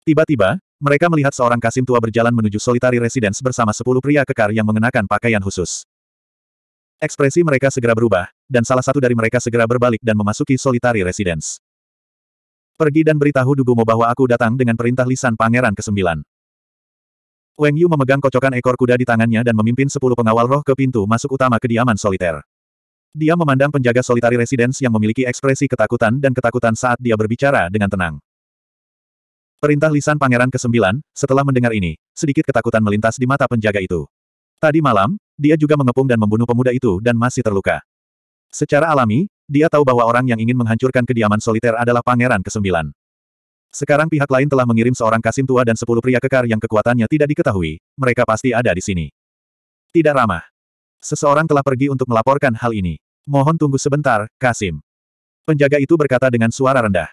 Tiba-tiba, mereka melihat seorang kasim tua berjalan menuju Solitary Residence bersama sepuluh pria kekar yang mengenakan pakaian khusus. Ekspresi mereka segera berubah, dan salah satu dari mereka segera berbalik dan memasuki Solitary Residence. Pergi dan beritahu Dugumo bahwa aku datang dengan perintah lisan Pangeran ke-9. Weng Yu memegang kocokan ekor kuda di tangannya dan memimpin sepuluh pengawal roh ke pintu masuk utama kediaman soliter. Dia memandang penjaga solitari residence yang memiliki ekspresi ketakutan dan ketakutan saat dia berbicara dengan tenang. Perintah lisan Pangeran ke-9, setelah mendengar ini, sedikit ketakutan melintas di mata penjaga itu. Tadi malam, dia juga mengepung dan membunuh pemuda itu dan masih terluka. Secara alami, dia tahu bahwa orang yang ingin menghancurkan kediaman soliter adalah Pangeran ke-9. Sekarang pihak lain telah mengirim seorang kasim tua dan sepuluh pria kekar yang kekuatannya tidak diketahui, mereka pasti ada di sini. Tidak ramah. Seseorang telah pergi untuk melaporkan hal ini. Mohon tunggu sebentar, Kasim. Penjaga itu berkata dengan suara rendah.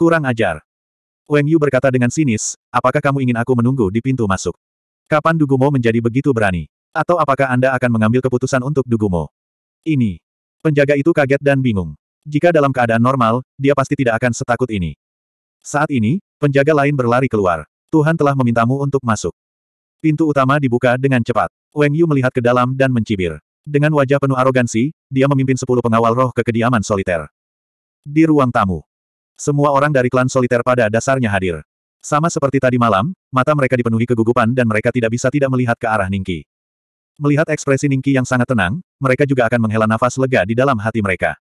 Kurang ajar. Weng Yu berkata dengan sinis, apakah kamu ingin aku menunggu di pintu masuk? Kapan Dugumo menjadi begitu berani? Atau apakah Anda akan mengambil keputusan untuk Dugumo? Ini. Penjaga itu kaget dan bingung. Jika dalam keadaan normal, dia pasti tidak akan setakut ini. Saat ini, penjaga lain berlari keluar. Tuhan telah memintamu untuk masuk. Pintu utama dibuka dengan cepat. Wang Yu melihat ke dalam dan mencibir. Dengan wajah penuh arogansi, dia memimpin sepuluh pengawal roh ke kediaman soliter. Di ruang tamu. Semua orang dari klan soliter pada dasarnya hadir. Sama seperti tadi malam, mata mereka dipenuhi kegugupan dan mereka tidak bisa tidak melihat ke arah Ningki. Melihat ekspresi Ningki yang sangat tenang, mereka juga akan menghela nafas lega di dalam hati mereka.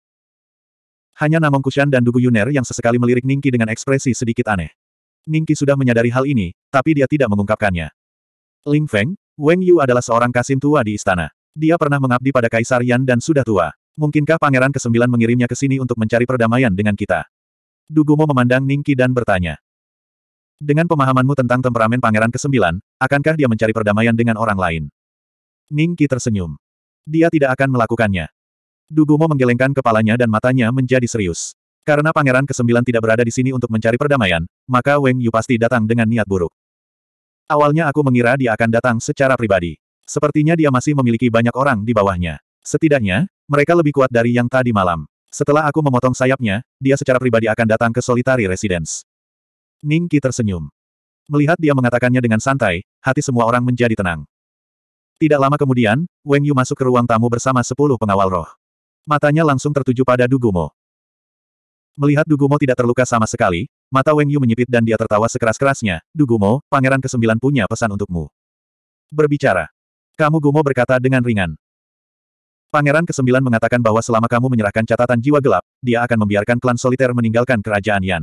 Hanya Namong Kushan dan Dugu Yuner yang sesekali melirik Ningki dengan ekspresi sedikit aneh. Ningki sudah menyadari hal ini, tapi dia tidak mengungkapkannya. Ling Feng, Weng Yu adalah seorang kasim tua di istana. Dia pernah mengabdi pada Kaisar Yan dan sudah tua. Mungkinkah Pangeran Kesembilan mengirimnya ke sini untuk mencari perdamaian dengan kita? Dugumo memandang Ningki dan bertanya. Dengan pemahamanmu tentang temperamen Pangeran Kesembilan, akankah dia mencari perdamaian dengan orang lain? Ningki tersenyum. Dia tidak akan melakukannya. Dugumo menggelengkan kepalanya dan matanya menjadi serius. Karena Pangeran Kesembilan tidak berada di sini untuk mencari perdamaian, maka Weng Yu pasti datang dengan niat buruk. Awalnya aku mengira dia akan datang secara pribadi. Sepertinya dia masih memiliki banyak orang di bawahnya. Setidaknya, mereka lebih kuat dari yang tadi malam. Setelah aku memotong sayapnya, dia secara pribadi akan datang ke Solitary Residence. Ning Qi tersenyum. Melihat dia mengatakannya dengan santai, hati semua orang menjadi tenang. Tidak lama kemudian, Weng Yu masuk ke ruang tamu bersama sepuluh pengawal roh. Matanya langsung tertuju pada Dugumo. Melihat Dugumo tidak terluka sama sekali, Mata Weng Yu menyipit dan dia tertawa sekeras-kerasnya, Dugumo, pangeran ke-9 punya pesan untukmu. Berbicara. Kamu Gumo berkata dengan ringan. Pangeran ke-9 mengatakan bahwa selama kamu menyerahkan catatan jiwa gelap, dia akan membiarkan klan soliter meninggalkan kerajaan Yan.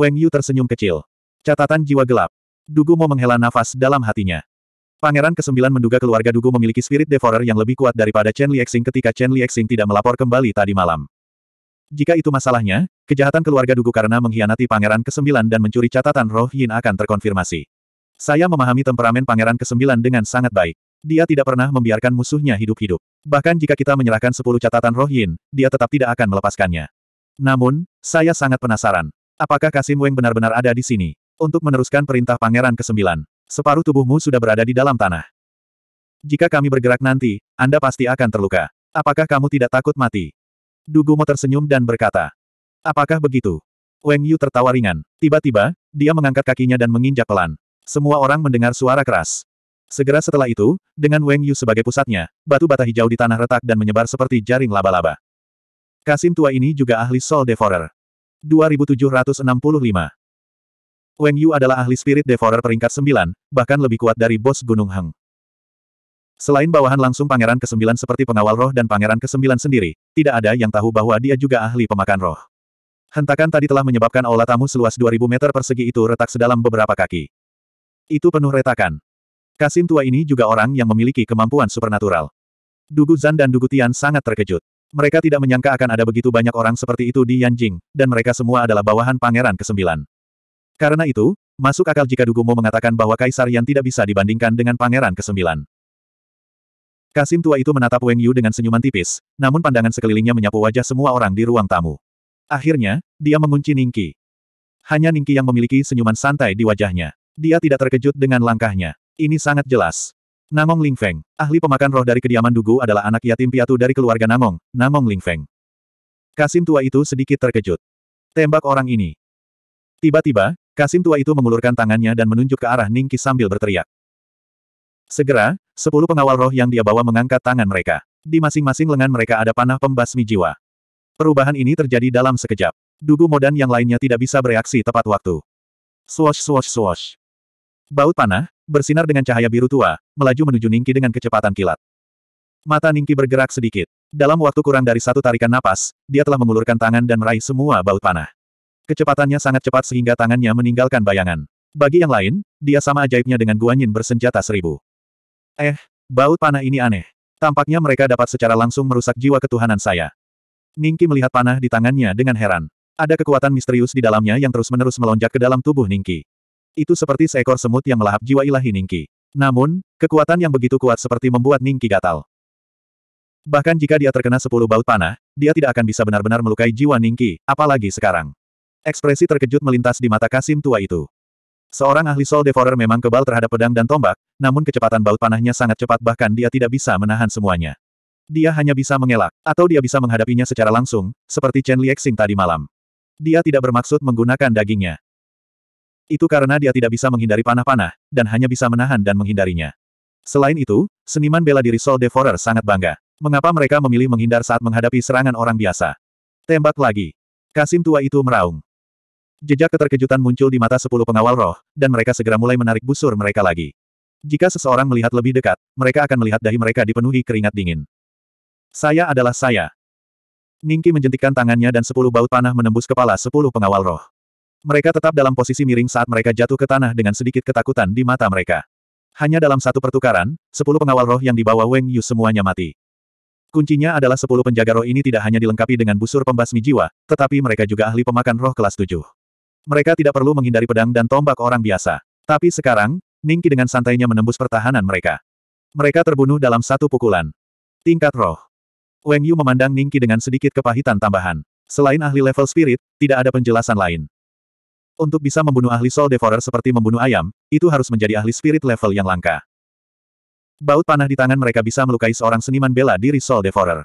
Weng Yu tersenyum kecil. Catatan jiwa gelap. Dugumo menghela nafas dalam hatinya. Pangeran ke-9 menduga keluarga Dugu memiliki spirit devourer yang lebih kuat daripada Chen Liexing ketika Chen Liexing tidak melapor kembali tadi malam. Jika itu masalahnya, kejahatan keluarga Dugu karena mengkhianati Pangeran ke-9 dan mencuri catatan roh Yin akan terkonfirmasi. Saya memahami temperamen Pangeran ke-9 dengan sangat baik. Dia tidak pernah membiarkan musuhnya hidup-hidup. Bahkan jika kita menyerahkan 10 catatan roh Yin, dia tetap tidak akan melepaskannya. Namun, saya sangat penasaran. Apakah Kasim Weng benar-benar ada di sini? Untuk meneruskan perintah Pangeran ke-9, separuh tubuhmu sudah berada di dalam tanah. Jika kami bergerak nanti, Anda pasti akan terluka. Apakah kamu tidak takut mati? Dugumo tersenyum dan berkata. Apakah begitu? Wang Yu tertawa ringan. Tiba-tiba, dia mengangkat kakinya dan menginjak pelan. Semua orang mendengar suara keras. Segera setelah itu, dengan Wang Yu sebagai pusatnya, batu bata hijau di tanah retak dan menyebar seperti jaring laba-laba. Kasim tua ini juga ahli Soul Devourer. 2765 Wang Yu adalah ahli Spirit Devourer peringkat 9, bahkan lebih kuat dari bos Gunung Heng. Selain bawahan langsung Pangeran ke-9 seperti pengawal roh dan Pangeran ke-9 sendiri, tidak ada yang tahu bahwa dia juga ahli pemakan roh. Hentakan tadi telah menyebabkan aula tamu seluas 2000 meter persegi itu retak sedalam beberapa kaki. Itu penuh retakan. Kasim tua ini juga orang yang memiliki kemampuan supernatural. Dugu Zan dan Dugu Tian sangat terkejut. Mereka tidak menyangka akan ada begitu banyak orang seperti itu di Yanjing, dan mereka semua adalah bawahan Pangeran ke-9. Karena itu, masuk akal jika Dugu Mo mengatakan bahwa Kaisar Yan tidak bisa dibandingkan dengan Pangeran ke-9. Kasim tua itu menatap Weng Yu dengan senyuman tipis, namun pandangan sekelilingnya menyapu wajah semua orang di ruang tamu. Akhirnya, dia mengunci Ningki. Hanya Ningki yang memiliki senyuman santai di wajahnya. Dia tidak terkejut dengan langkahnya. Ini sangat jelas. Namong Lingfeng, ahli pemakan roh dari kediaman Dugu adalah anak yatim piatu dari keluarga Namong, Namong Lingfeng. Kasim tua itu sedikit terkejut. Tembak orang ini. Tiba-tiba, Kasim tua itu mengulurkan tangannya dan menunjuk ke arah Ningki sambil berteriak. Segera, sepuluh pengawal roh yang dia bawa mengangkat tangan mereka. Di masing-masing lengan mereka ada panah pembasmi jiwa. Perubahan ini terjadi dalam sekejap. Dugu Modan yang lainnya tidak bisa bereaksi tepat waktu. Swash swash swash. Baut panah, bersinar dengan cahaya biru tua, melaju menuju Ningki dengan kecepatan kilat. Mata Ningki bergerak sedikit. Dalam waktu kurang dari satu tarikan napas, dia telah mengulurkan tangan dan meraih semua baut panah. Kecepatannya sangat cepat sehingga tangannya meninggalkan bayangan. Bagi yang lain, dia sama ajaibnya dengan Guanyin bersenjata seribu. Eh, baut panah ini aneh. Tampaknya mereka dapat secara langsung merusak jiwa ketuhanan saya. Ningki melihat panah di tangannya dengan heran. Ada kekuatan misterius di dalamnya yang terus-menerus melonjak ke dalam tubuh Ningki. Itu seperti seekor semut yang melahap jiwa ilahi Ningki. Namun, kekuatan yang begitu kuat seperti membuat Ningki gatal. Bahkan jika dia terkena sepuluh baut panah, dia tidak akan bisa benar-benar melukai jiwa Ningki, apalagi sekarang. Ekspresi terkejut melintas di mata Kasim tua itu. Seorang ahli Soul Devourer memang kebal terhadap pedang dan tombak, namun kecepatan baut panahnya sangat cepat bahkan dia tidak bisa menahan semuanya. Dia hanya bisa mengelak, atau dia bisa menghadapinya secara langsung, seperti Chen Liexing tadi malam. Dia tidak bermaksud menggunakan dagingnya. Itu karena dia tidak bisa menghindari panah-panah, dan hanya bisa menahan dan menghindarinya. Selain itu, seniman bela diri Soul Devourer sangat bangga. Mengapa mereka memilih menghindar saat menghadapi serangan orang biasa? Tembak lagi. Kasim tua itu meraung. Jejak keterkejutan muncul di mata sepuluh pengawal roh, dan mereka segera mulai menarik busur mereka lagi. Jika seseorang melihat lebih dekat, mereka akan melihat dahi mereka dipenuhi keringat dingin. Saya adalah saya. Ningki menjentikkan tangannya dan sepuluh baut panah menembus kepala sepuluh pengawal roh. Mereka tetap dalam posisi miring saat mereka jatuh ke tanah dengan sedikit ketakutan di mata mereka. Hanya dalam satu pertukaran, sepuluh pengawal roh yang dibawa Weng Yu semuanya mati. Kuncinya adalah sepuluh penjaga roh ini tidak hanya dilengkapi dengan busur pembasmi jiwa, tetapi mereka juga ahli pemakan roh kelas tujuh. Mereka tidak perlu menghindari pedang dan tombak orang biasa. Tapi sekarang, Ningki dengan santainya menembus pertahanan mereka. Mereka terbunuh dalam satu pukulan. Tingkat roh. Wang Yu memandang Ningki dengan sedikit kepahitan tambahan. Selain ahli level spirit, tidak ada penjelasan lain. Untuk bisa membunuh ahli soul devourer seperti membunuh ayam, itu harus menjadi ahli spirit level yang langka. Baut panah di tangan mereka bisa melukai seorang seniman bela diri soul devourer.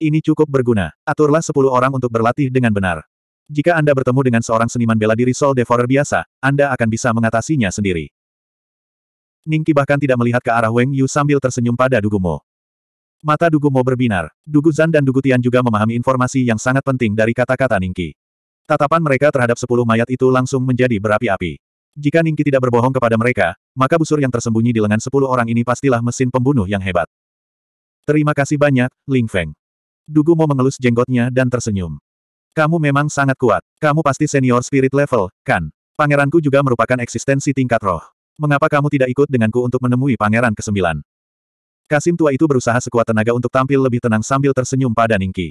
Ini cukup berguna. Aturlah sepuluh orang untuk berlatih dengan benar. Jika Anda bertemu dengan seorang seniman bela diri Soul Devourer biasa, Anda akan bisa mengatasinya sendiri. Ningki bahkan tidak melihat ke arah Weng Yu sambil tersenyum pada Dugumo. Mata Dugumo berbinar. Dugu Zan dan Dugu Tian juga memahami informasi yang sangat penting dari kata-kata Ningki. Tatapan mereka terhadap sepuluh mayat itu langsung menjadi berapi-api. Jika Ningki tidak berbohong kepada mereka, maka busur yang tersembunyi di lengan sepuluh orang ini pastilah mesin pembunuh yang hebat. Terima kasih banyak, Ling Feng. Dugumo mengelus jenggotnya dan tersenyum. Kamu memang sangat kuat. Kamu pasti senior spirit level, kan? Pangeranku juga merupakan eksistensi tingkat roh. Mengapa kamu tidak ikut denganku untuk menemui pangeran ke-9? Kasim tua itu berusaha sekuat tenaga untuk tampil lebih tenang sambil tersenyum pada Ningki.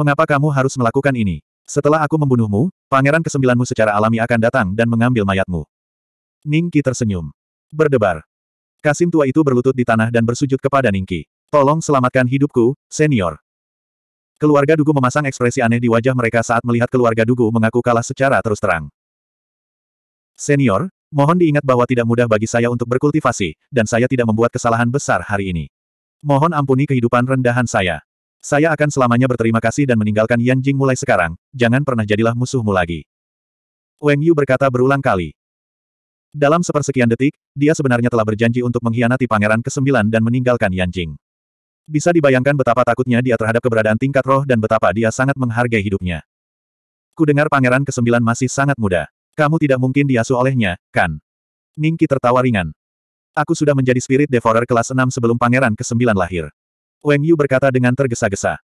Mengapa kamu harus melakukan ini? Setelah aku membunuhmu, pangeran kesembilanmu secara alami akan datang dan mengambil mayatmu. Ningki tersenyum. Berdebar. Kasim tua itu berlutut di tanah dan bersujud kepada Ningki. Tolong selamatkan hidupku, senior. Keluarga Dugu memasang ekspresi aneh di wajah mereka saat melihat keluarga Dugu mengaku kalah secara terus terang. Senior, mohon diingat bahwa tidak mudah bagi saya untuk berkultivasi, dan saya tidak membuat kesalahan besar hari ini. Mohon ampuni kehidupan rendahan saya. Saya akan selamanya berterima kasih dan meninggalkan Yan Jing mulai sekarang, jangan pernah jadilah musuhmu lagi. Wang Yu berkata berulang kali. Dalam sepersekian detik, dia sebenarnya telah berjanji untuk mengkhianati Pangeran ke-9 dan meninggalkan Yan Jing. Bisa dibayangkan betapa takutnya dia terhadap keberadaan tingkat roh dan betapa dia sangat menghargai hidupnya. Ku dengar pangeran kesembilan masih sangat muda. Kamu tidak mungkin diasuh olehnya, kan? Ningki tertawa ringan. Aku sudah menjadi spirit devourer kelas 6 sebelum pangeran kesembilan lahir. Wang Yu berkata dengan tergesa-gesa.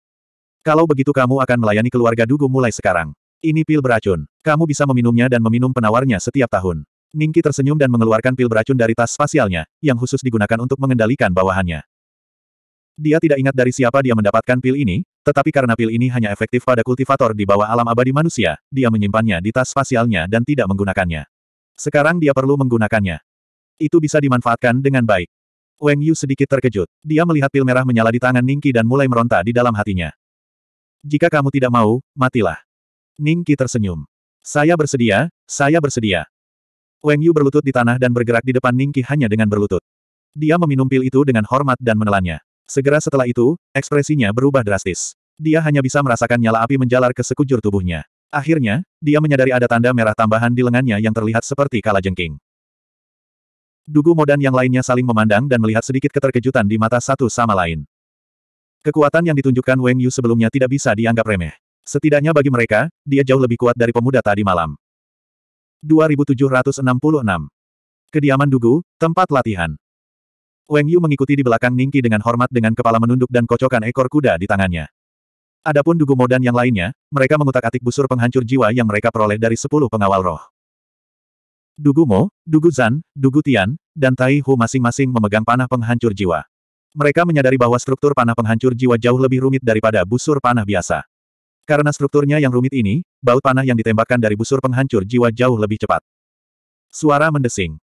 Kalau begitu kamu akan melayani keluarga Dugu mulai sekarang. Ini pil beracun. Kamu bisa meminumnya dan meminum penawarnya setiap tahun. Ningki tersenyum dan mengeluarkan pil beracun dari tas spasialnya, yang khusus digunakan untuk mengendalikan bawahannya. Dia tidak ingat dari siapa dia mendapatkan pil ini, tetapi karena pil ini hanya efektif pada kultivator di bawah alam abadi manusia, dia menyimpannya di tas spasialnya dan tidak menggunakannya. Sekarang dia perlu menggunakannya. Itu bisa dimanfaatkan dengan baik. Wang Yu sedikit terkejut. Dia melihat pil merah menyala di tangan Ningki dan mulai meronta di dalam hatinya. Jika kamu tidak mau, matilah. Ningki tersenyum. Saya bersedia, saya bersedia. Wang Yu berlutut di tanah dan bergerak di depan Ningki hanya dengan berlutut. Dia meminum pil itu dengan hormat dan menelannya. Segera setelah itu, ekspresinya berubah drastis. Dia hanya bisa merasakan nyala api menjalar ke sekujur tubuhnya. Akhirnya, dia menyadari ada tanda merah tambahan di lengannya yang terlihat seperti kala jengking. Dugu Modan yang lainnya saling memandang dan melihat sedikit keterkejutan di mata satu sama lain. Kekuatan yang ditunjukkan Wang Yu sebelumnya tidak bisa dianggap remeh. Setidaknya bagi mereka, dia jauh lebih kuat dari pemuda tadi malam. 2766 Kediaman Dugu, tempat latihan. Weng Yu mengikuti di belakang Ningki dengan hormat dengan kepala menunduk dan kocokan ekor kuda di tangannya. Adapun Dugu Modan yang lainnya, mereka mengutak-atik busur penghancur jiwa yang mereka peroleh dari sepuluh pengawal roh. Dugu Mo, Dugu Zan, Dugu Tian, dan Tai Hu masing-masing memegang panah penghancur jiwa. Mereka menyadari bahwa struktur panah penghancur jiwa jauh lebih rumit daripada busur panah biasa. Karena strukturnya yang rumit ini, baut panah yang ditembakkan dari busur penghancur jiwa jauh lebih cepat. Suara mendesing.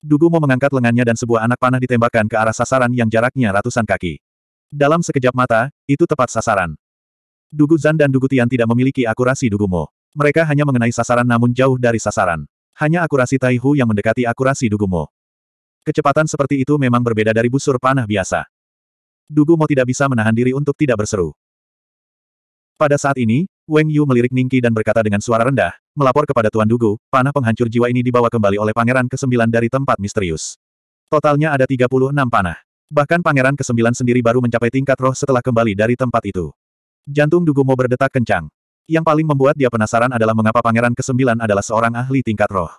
Dugu mau mengangkat lengannya dan sebuah anak panah ditembakkan ke arah sasaran yang jaraknya ratusan kaki. Dalam sekejap mata, itu tepat sasaran. Dugu Zan dan Dugu Tian tidak memiliki akurasi Dugumo. Mereka hanya mengenai sasaran namun jauh dari sasaran. Hanya akurasi Taihu yang mendekati akurasi Dugumo. Kecepatan seperti itu memang berbeda dari busur panah biasa. Dugumo tidak bisa menahan diri untuk tidak berseru. Pada saat ini, Weng Yu melirik Ningki dan berkata dengan suara rendah, melapor kepada Tuan Dugu, panah penghancur jiwa ini dibawa kembali oleh Pangeran ke-9 dari tempat misterius. Totalnya ada 36 panah. Bahkan Pangeran ke-9 sendiri baru mencapai tingkat roh setelah kembali dari tempat itu. Jantung Dugu mau berdetak kencang. Yang paling membuat dia penasaran adalah mengapa Pangeran ke-9 adalah seorang ahli tingkat roh.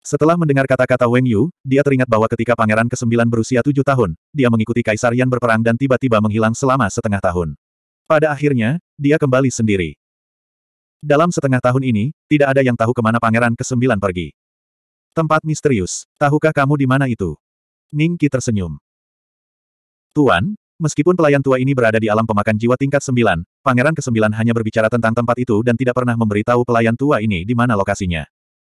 Setelah mendengar kata-kata Weng Yu, dia teringat bahwa ketika Pangeran ke-9 berusia tujuh tahun, dia mengikuti Kaisar Yan berperang dan tiba-tiba menghilang selama setengah tahun. Pada akhirnya, dia kembali sendiri. Dalam setengah tahun ini, tidak ada yang tahu kemana Pangeran Kesembilan pergi. Tempat misterius, tahukah kamu di mana itu? Ningki tersenyum. Tuan, meskipun pelayan tua ini berada di alam pemakan jiwa tingkat sembilan, Pangeran Kesembilan hanya berbicara tentang tempat itu dan tidak pernah memberitahu pelayan tua ini di mana lokasinya.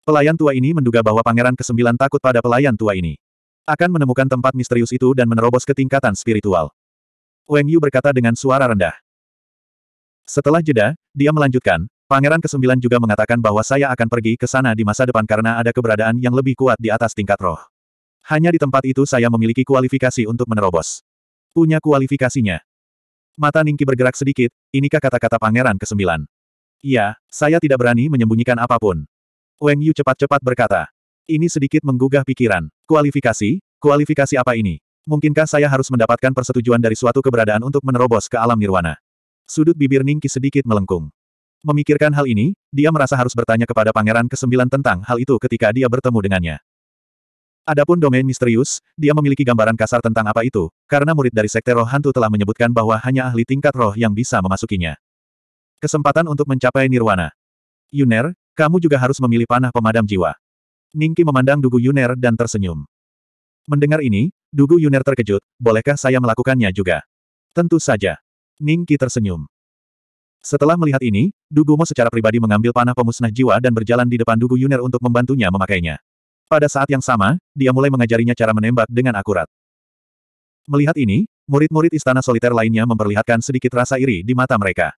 Pelayan tua ini menduga bahwa Pangeran Kesembilan takut pada pelayan tua ini. Akan menemukan tempat misterius itu dan menerobos ke tingkatan spiritual. Wang Yu berkata dengan suara rendah. Setelah jeda, dia melanjutkan, Pangeran ke-9 juga mengatakan bahwa saya akan pergi ke sana di masa depan karena ada keberadaan yang lebih kuat di atas tingkat roh. Hanya di tempat itu saya memiliki kualifikasi untuk menerobos. Punya kualifikasinya. Mata Ningki bergerak sedikit, inikah kata-kata Pangeran ke-9? Iya, saya tidak berani menyembunyikan apapun. Weng Yu cepat-cepat berkata. Ini sedikit menggugah pikiran. Kualifikasi? Kualifikasi apa ini? Mungkinkah saya harus mendapatkan persetujuan dari suatu keberadaan untuk menerobos ke alam nirwana? Sudut bibir Ningki sedikit melengkung. Memikirkan hal ini, dia merasa harus bertanya kepada Pangeran Kesembilan tentang hal itu ketika dia bertemu dengannya. Adapun domain misterius, dia memiliki gambaran kasar tentang apa itu, karena murid dari Sekte Roh Hantu telah menyebutkan bahwa hanya ahli tingkat roh yang bisa memasukinya. Kesempatan untuk mencapai nirwana. Yuner, kamu juga harus memilih panah pemadam jiwa. Ningki memandang Dugu Yuner dan tersenyum. Mendengar ini, Dugu Yuner terkejut, bolehkah saya melakukannya juga? Tentu saja. Ning Qi tersenyum. Setelah melihat ini, Dugumo secara pribadi mengambil panah pemusnah jiwa dan berjalan di depan Dugu Yuner untuk membantunya memakainya. Pada saat yang sama, dia mulai mengajarinya cara menembak dengan akurat. Melihat ini, murid-murid istana soliter lainnya memperlihatkan sedikit rasa iri di mata mereka.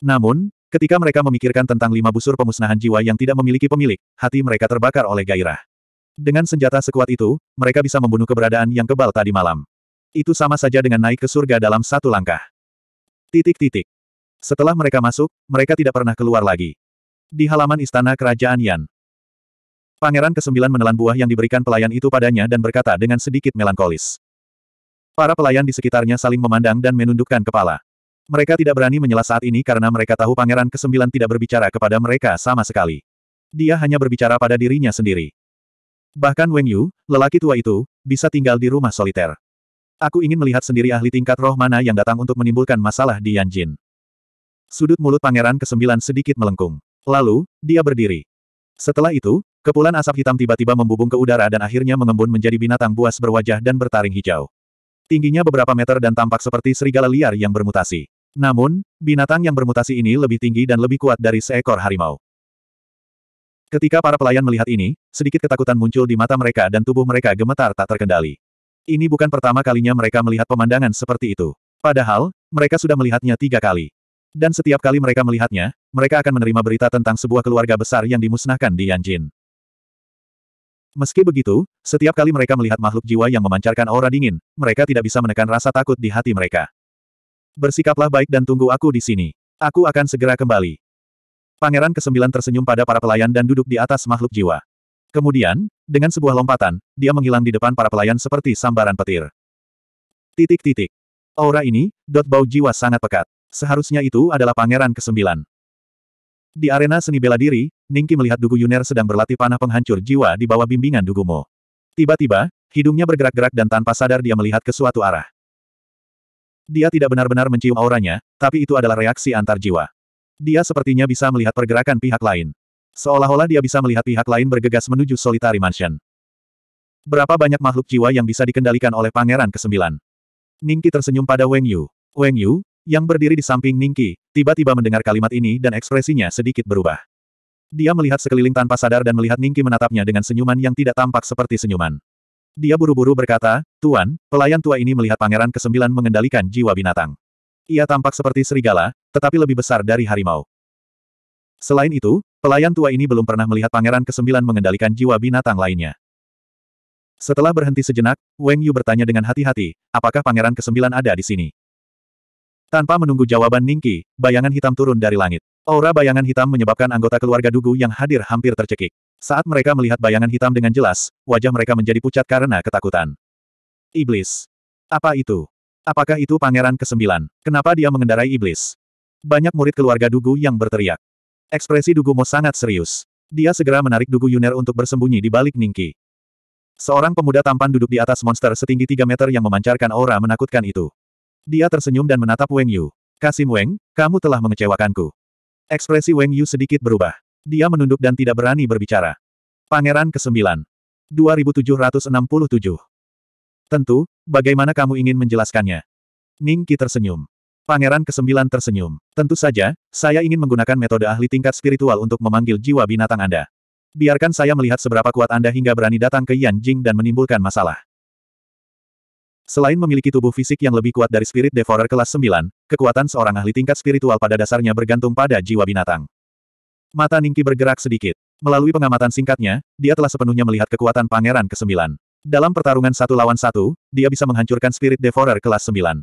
Namun, ketika mereka memikirkan tentang lima busur pemusnahan jiwa yang tidak memiliki pemilik, hati mereka terbakar oleh gairah. Dengan senjata sekuat itu, mereka bisa membunuh keberadaan yang kebal tadi malam. Itu sama saja dengan naik ke surga dalam satu langkah. Titik-titik. Setelah mereka masuk, mereka tidak pernah keluar lagi. Di halaman istana kerajaan Yan. Pangeran kesembilan menelan buah yang diberikan pelayan itu padanya dan berkata dengan sedikit melankolis. Para pelayan di sekitarnya saling memandang dan menundukkan kepala. Mereka tidak berani menyela saat ini karena mereka tahu pangeran kesembilan tidak berbicara kepada mereka sama sekali. Dia hanya berbicara pada dirinya sendiri. Bahkan Wen Yu, lelaki tua itu, bisa tinggal di rumah soliter. Aku ingin melihat sendiri ahli tingkat roh mana yang datang untuk menimbulkan masalah di Yanjin. Sudut mulut pangeran kesembilan sedikit melengkung. Lalu, dia berdiri. Setelah itu, kepulan asap hitam tiba-tiba membubung ke udara dan akhirnya mengembun menjadi binatang buas berwajah dan bertaring hijau. Tingginya beberapa meter dan tampak seperti serigala liar yang bermutasi. Namun, binatang yang bermutasi ini lebih tinggi dan lebih kuat dari seekor harimau. Ketika para pelayan melihat ini, sedikit ketakutan muncul di mata mereka dan tubuh mereka gemetar tak terkendali. Ini bukan pertama kalinya mereka melihat pemandangan seperti itu. Padahal, mereka sudah melihatnya tiga kali. Dan setiap kali mereka melihatnya, mereka akan menerima berita tentang sebuah keluarga besar yang dimusnahkan di Yanjin. Meski begitu, setiap kali mereka melihat makhluk jiwa yang memancarkan aura dingin, mereka tidak bisa menekan rasa takut di hati mereka. Bersikaplah baik dan tunggu aku di sini. Aku akan segera kembali. Pangeran kesembilan tersenyum pada para pelayan dan duduk di atas makhluk jiwa. Kemudian, dengan sebuah lompatan, dia menghilang di depan para pelayan seperti sambaran petir. Titik-titik. Aura ini, dot bau jiwa sangat pekat. Seharusnya itu adalah pangeran kesembilan. Di arena seni bela diri, Ningki melihat Dugu Yuner sedang berlatih panah penghancur jiwa di bawah bimbingan Dugumo. Tiba-tiba, hidungnya bergerak-gerak dan tanpa sadar dia melihat ke suatu arah. Dia tidak benar-benar mencium auranya, tapi itu adalah reaksi antar jiwa. Dia sepertinya bisa melihat pergerakan pihak lain. Seolah-olah dia bisa melihat pihak lain bergegas menuju Solitary Mansion. Berapa banyak makhluk jiwa yang bisa dikendalikan oleh Pangeran Kesembilan? Ningki tersenyum pada Weng Yu. Weng Yu, yang berdiri di samping Ningki, tiba-tiba mendengar kalimat ini dan ekspresinya sedikit berubah. Dia melihat sekeliling tanpa sadar dan melihat Ningki menatapnya dengan senyuman yang tidak tampak seperti senyuman. Dia buru-buru berkata, Tuan, pelayan tua ini melihat Pangeran Kesembilan mengendalikan jiwa binatang. Ia tampak seperti serigala, tetapi lebih besar dari harimau. Selain itu, pelayan tua ini belum pernah melihat Pangeran Kesembilan mengendalikan jiwa binatang lainnya. Setelah berhenti sejenak, Weng Yu bertanya dengan hati-hati, apakah Pangeran Kesembilan ada di sini? Tanpa menunggu jawaban Ningki, bayangan hitam turun dari langit. Aura bayangan hitam menyebabkan anggota keluarga Dugu yang hadir hampir tercekik. Saat mereka melihat bayangan hitam dengan jelas, wajah mereka menjadi pucat karena ketakutan. Iblis. Apa itu? Apakah itu pangeran kesembilan? Kenapa dia mengendarai iblis? Banyak murid keluarga Dugu yang berteriak. Ekspresi Dugu Mo sangat serius. Dia segera menarik Dugu Yuner untuk bersembunyi di balik Ningki. Seorang pemuda tampan duduk di atas monster setinggi 3 meter yang memancarkan aura menakutkan itu. Dia tersenyum dan menatap Weng Yu. Kasim Weng, kamu telah mengecewakanku. Ekspresi Weng Yu sedikit berubah. Dia menunduk dan tidak berani berbicara. Pangeran ke-9. 2767. Tentu, bagaimana kamu ingin menjelaskannya? Ningki tersenyum. Pangeran kesembilan tersenyum. Tentu saja, saya ingin menggunakan metode ahli tingkat spiritual untuk memanggil jiwa binatang Anda. Biarkan saya melihat seberapa kuat Anda hingga berani datang ke Yan Jing dan menimbulkan masalah. Selain memiliki tubuh fisik yang lebih kuat dari spirit devourer kelas 9, kekuatan seorang ahli tingkat spiritual pada dasarnya bergantung pada jiwa binatang. Mata Ningki bergerak sedikit. Melalui pengamatan singkatnya, dia telah sepenuhnya melihat kekuatan Pangeran ke-9. Dalam pertarungan satu lawan satu, dia bisa menghancurkan spirit devourer kelas 9.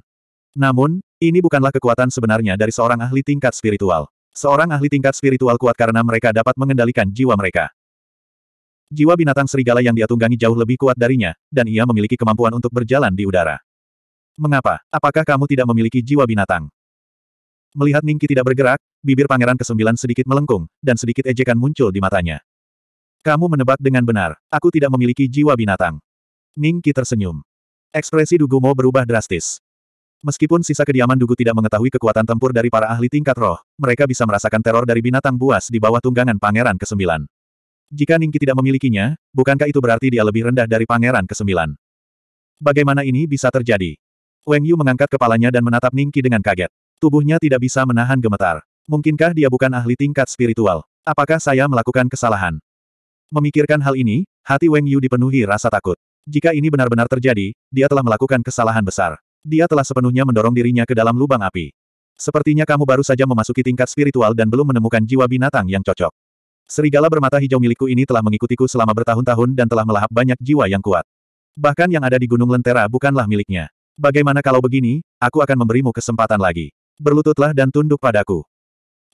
Namun, ini bukanlah kekuatan sebenarnya dari seorang ahli tingkat spiritual. Seorang ahli tingkat spiritual kuat karena mereka dapat mengendalikan jiwa mereka. Jiwa binatang serigala yang dia tunggangi jauh lebih kuat darinya, dan ia memiliki kemampuan untuk berjalan di udara. Mengapa? Apakah kamu tidak memiliki jiwa binatang? Melihat Ningki tidak bergerak, bibir Pangeran Kesembilan sedikit melengkung, dan sedikit ejekan muncul di matanya. Kamu menebak dengan benar, aku tidak memiliki jiwa binatang. Ningki tersenyum. Ekspresi Dugumo berubah drastis. Meskipun sisa kediaman Dugu tidak mengetahui kekuatan tempur dari para ahli tingkat roh, mereka bisa merasakan teror dari binatang buas di bawah tunggangan Pangeran ke-9. Jika Ningki tidak memilikinya, bukankah itu berarti dia lebih rendah dari Pangeran ke-9? Bagaimana ini bisa terjadi? Wang Yu mengangkat kepalanya dan menatap Ningki dengan kaget. Tubuhnya tidak bisa menahan gemetar. Mungkinkah dia bukan ahli tingkat spiritual? Apakah saya melakukan kesalahan? Memikirkan hal ini, hati Wang Yu dipenuhi rasa takut. Jika ini benar-benar terjadi, dia telah melakukan kesalahan besar. Dia telah sepenuhnya mendorong dirinya ke dalam lubang api. Sepertinya kamu baru saja memasuki tingkat spiritual dan belum menemukan jiwa binatang yang cocok. Serigala bermata hijau milikku ini telah mengikutiku selama bertahun-tahun dan telah melahap banyak jiwa yang kuat. Bahkan yang ada di Gunung Lentera bukanlah miliknya. Bagaimana kalau begini, aku akan memberimu kesempatan lagi. Berlututlah dan tunduk padaku.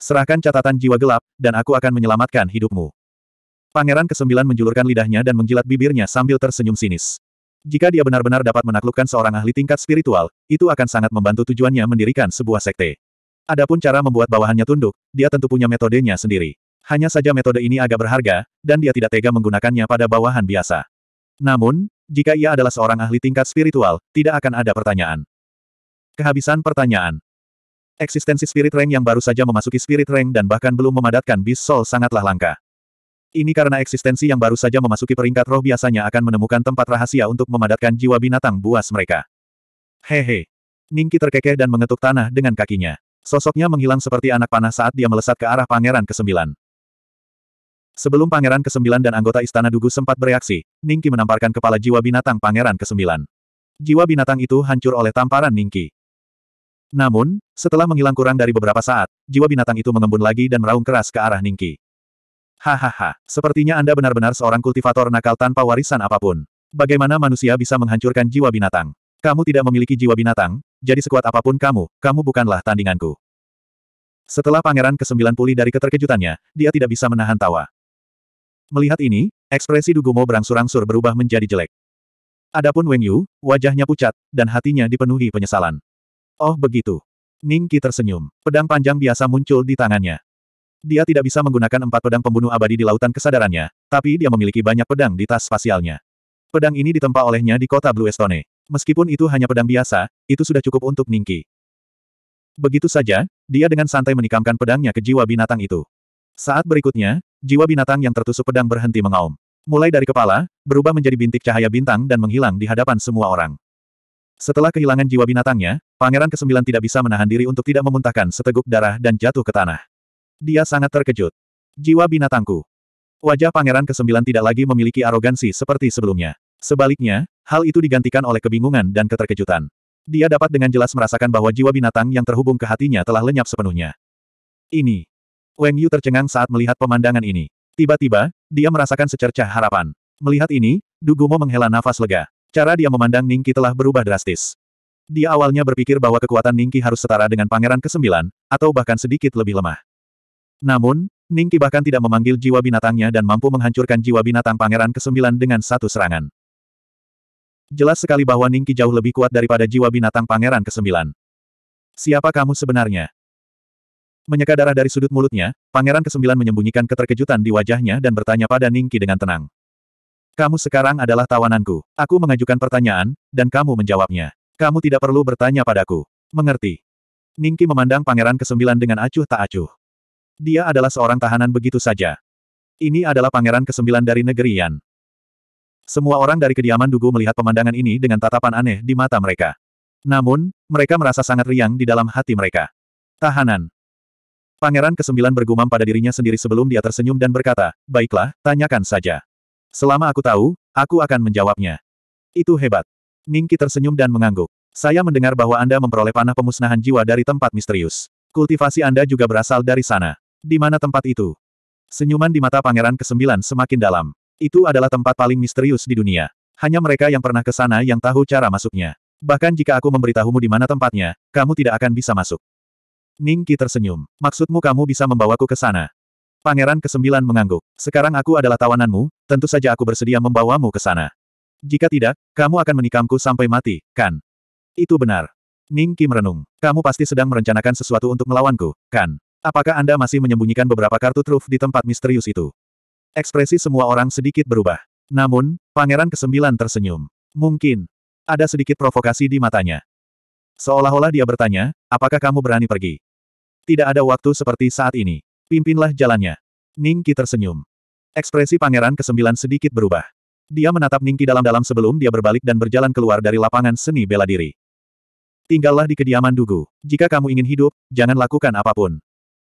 Serahkan catatan jiwa gelap, dan aku akan menyelamatkan hidupmu. Pangeran kesembilan menjulurkan lidahnya dan menjilat bibirnya sambil tersenyum sinis. Jika dia benar-benar dapat menaklukkan seorang ahli tingkat spiritual, itu akan sangat membantu tujuannya mendirikan sebuah sekte. Adapun cara membuat bawahannya tunduk, dia tentu punya metodenya sendiri. Hanya saja metode ini agak berharga, dan dia tidak tega menggunakannya pada bawahan biasa. Namun, jika ia adalah seorang ahli tingkat spiritual, tidak akan ada pertanyaan. Kehabisan pertanyaan. Eksistensi spirit rank yang baru saja memasuki spirit rank dan bahkan belum memadatkan bis soul sangatlah langka. Ini karena eksistensi yang baru saja memasuki peringkat roh biasanya akan menemukan tempat rahasia untuk memadatkan jiwa binatang buas mereka. Hehe. Ningki terkekeh dan mengetuk tanah dengan kakinya. Sosoknya menghilang seperti anak panah saat dia melesat ke arah Pangeran ke-9. Sebelum Pangeran ke-9 dan anggota Istana Dugu sempat bereaksi, Ningki menamparkan kepala jiwa binatang Pangeran ke-9. Jiwa binatang itu hancur oleh tamparan Ningki. Namun, setelah menghilang kurang dari beberapa saat, jiwa binatang itu mengembun lagi dan meraung keras ke arah Ningki. Hahaha, sepertinya Anda benar-benar seorang kultivator nakal tanpa warisan apapun. Bagaimana manusia bisa menghancurkan jiwa binatang? Kamu tidak memiliki jiwa binatang, jadi sekuat apapun kamu, kamu bukanlah tandinganku. Setelah pangeran ke-9 pulih dari keterkejutannya, dia tidak bisa menahan tawa. Melihat ini, ekspresi Dugumo berangsur-angsur berubah menjadi jelek. Adapun Wen Yu, wajahnya pucat, dan hatinya dipenuhi penyesalan. Oh begitu. Ning Qi tersenyum. Pedang panjang biasa muncul di tangannya. Dia tidak bisa menggunakan empat pedang pembunuh abadi di lautan kesadarannya, tapi dia memiliki banyak pedang di tas spasialnya. Pedang ini ditempa olehnya di kota Blue Estone. Meskipun itu hanya pedang biasa, itu sudah cukup untuk Ningki. Begitu saja, dia dengan santai menikamkan pedangnya ke jiwa binatang itu. Saat berikutnya, jiwa binatang yang tertusuk pedang berhenti mengaum. Mulai dari kepala, berubah menjadi bintik cahaya bintang dan menghilang di hadapan semua orang. Setelah kehilangan jiwa binatangnya, Pangeran ke-9 tidak bisa menahan diri untuk tidak memuntahkan seteguk darah dan jatuh ke tanah. Dia sangat terkejut. Jiwa binatangku. Wajah pangeran kesembilan tidak lagi memiliki arogansi seperti sebelumnya. Sebaliknya, hal itu digantikan oleh kebingungan dan keterkejutan. Dia dapat dengan jelas merasakan bahwa jiwa binatang yang terhubung ke hatinya telah lenyap sepenuhnya. Ini. Wang Yu tercengang saat melihat pemandangan ini. Tiba-tiba, dia merasakan secercah harapan. Melihat ini, Dugumo menghela nafas lega. Cara dia memandang Ningki telah berubah drastis. Dia awalnya berpikir bahwa kekuatan Ningki harus setara dengan Pangeran ke-9, atau bahkan sedikit lebih lemah. Namun, Ningki bahkan tidak memanggil jiwa binatangnya dan mampu menghancurkan jiwa binatang pangeran ke-9 dengan satu serangan. Jelas sekali bahwa Ningki jauh lebih kuat daripada jiwa binatang pangeran ke-9. Siapa kamu sebenarnya? Menyeka darah dari sudut mulutnya, pangeran ke-9 menyembunyikan keterkejutan di wajahnya dan bertanya pada Ningki dengan tenang. Kamu sekarang adalah tawananku. Aku mengajukan pertanyaan, dan kamu menjawabnya. Kamu tidak perlu bertanya padaku. Mengerti? Ningki memandang pangeran ke-9 dengan acuh tak acuh. Dia adalah seorang tahanan begitu saja. Ini adalah pangeran kesembilan dari negeri Yan. Semua orang dari kediaman Dugu melihat pemandangan ini dengan tatapan aneh di mata mereka. Namun, mereka merasa sangat riang di dalam hati mereka. Tahanan. Pangeran kesembilan bergumam pada dirinya sendiri sebelum dia tersenyum dan berkata, Baiklah, tanyakan saja. Selama aku tahu, aku akan menjawabnya. Itu hebat. Ningki tersenyum dan mengangguk. Saya mendengar bahwa Anda memperoleh panah pemusnahan jiwa dari tempat misterius. Kultivasi Anda juga berasal dari sana. Di mana tempat itu? Senyuman di mata Pangeran Kesembilan semakin dalam. Itu adalah tempat paling misterius di dunia. Hanya mereka yang pernah ke sana yang tahu cara masuknya. Bahkan jika aku memberitahumu di mana tempatnya, kamu tidak akan bisa masuk. Ningki tersenyum. Maksudmu kamu bisa membawaku ke sana? Pangeran Kesembilan mengangguk. Sekarang aku adalah tawananmu, tentu saja aku bersedia membawamu ke sana. Jika tidak, kamu akan menikamku sampai mati, kan? Itu benar. Ningki merenung. Kamu pasti sedang merencanakan sesuatu untuk melawanku, kan? Apakah Anda masih menyembunyikan beberapa kartu truf di tempat misterius itu? Ekspresi semua orang sedikit berubah. Namun, Pangeran Kesembilan tersenyum. Mungkin. Ada sedikit provokasi di matanya. Seolah-olah dia bertanya, apakah kamu berani pergi? Tidak ada waktu seperti saat ini. Pimpinlah jalannya. Ningki tersenyum. Ekspresi Pangeran Kesembilan sedikit berubah. Dia menatap Ningki dalam-dalam sebelum dia berbalik dan berjalan keluar dari lapangan seni bela diri. Tinggallah di kediaman Dugu. Jika kamu ingin hidup, jangan lakukan apapun.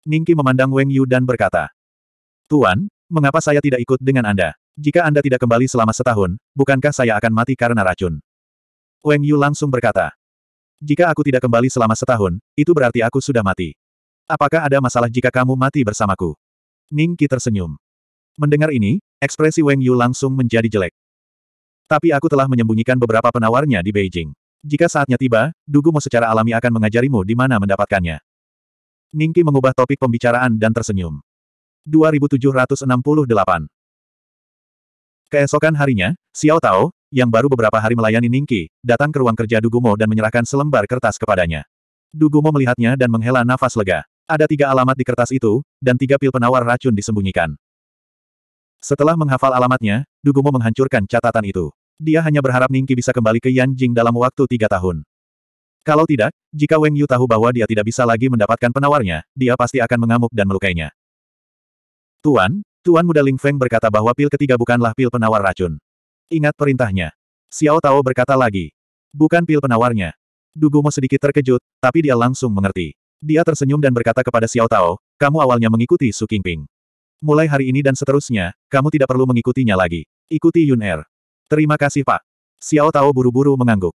Ningki memandang Weng Yu dan berkata, Tuan, mengapa saya tidak ikut dengan Anda? Jika Anda tidak kembali selama setahun, bukankah saya akan mati karena racun? Weng Yu langsung berkata, Jika aku tidak kembali selama setahun, itu berarti aku sudah mati. Apakah ada masalah jika kamu mati bersamaku? Ningki tersenyum. Mendengar ini, ekspresi Weng Yu langsung menjadi jelek. Tapi aku telah menyembunyikan beberapa penawarnya di Beijing. Jika saatnya tiba, Dugu Mo secara alami akan mengajarimu di mana mendapatkannya. Ningki mengubah topik pembicaraan dan tersenyum. 2768 Keesokan harinya, Xiao Tao, yang baru beberapa hari melayani Ningki, datang ke ruang kerja Dugumo dan menyerahkan selembar kertas kepadanya. Dugumo melihatnya dan menghela nafas lega. Ada tiga alamat di kertas itu, dan tiga pil penawar racun disembunyikan. Setelah menghafal alamatnya, Dugumo menghancurkan catatan itu. Dia hanya berharap Ningki bisa kembali ke Yanjing dalam waktu tiga tahun. Kalau tidak, jika Weng Yu tahu bahwa dia tidak bisa lagi mendapatkan penawarnya, dia pasti akan mengamuk dan melukainya. Tuan, Tuan Muda Ling Feng berkata bahwa pil ketiga bukanlah pil penawar racun. Ingat perintahnya. Xiao Tao berkata lagi. Bukan pil penawarnya. Dugumo sedikit terkejut, tapi dia langsung mengerti. Dia tersenyum dan berkata kepada Xiao Tao, kamu awalnya mengikuti Su Qingping. Mulai hari ini dan seterusnya, kamu tidak perlu mengikutinya lagi. Ikuti Yun Er. Terima kasih Pak. Xiao Tao buru-buru mengangguk.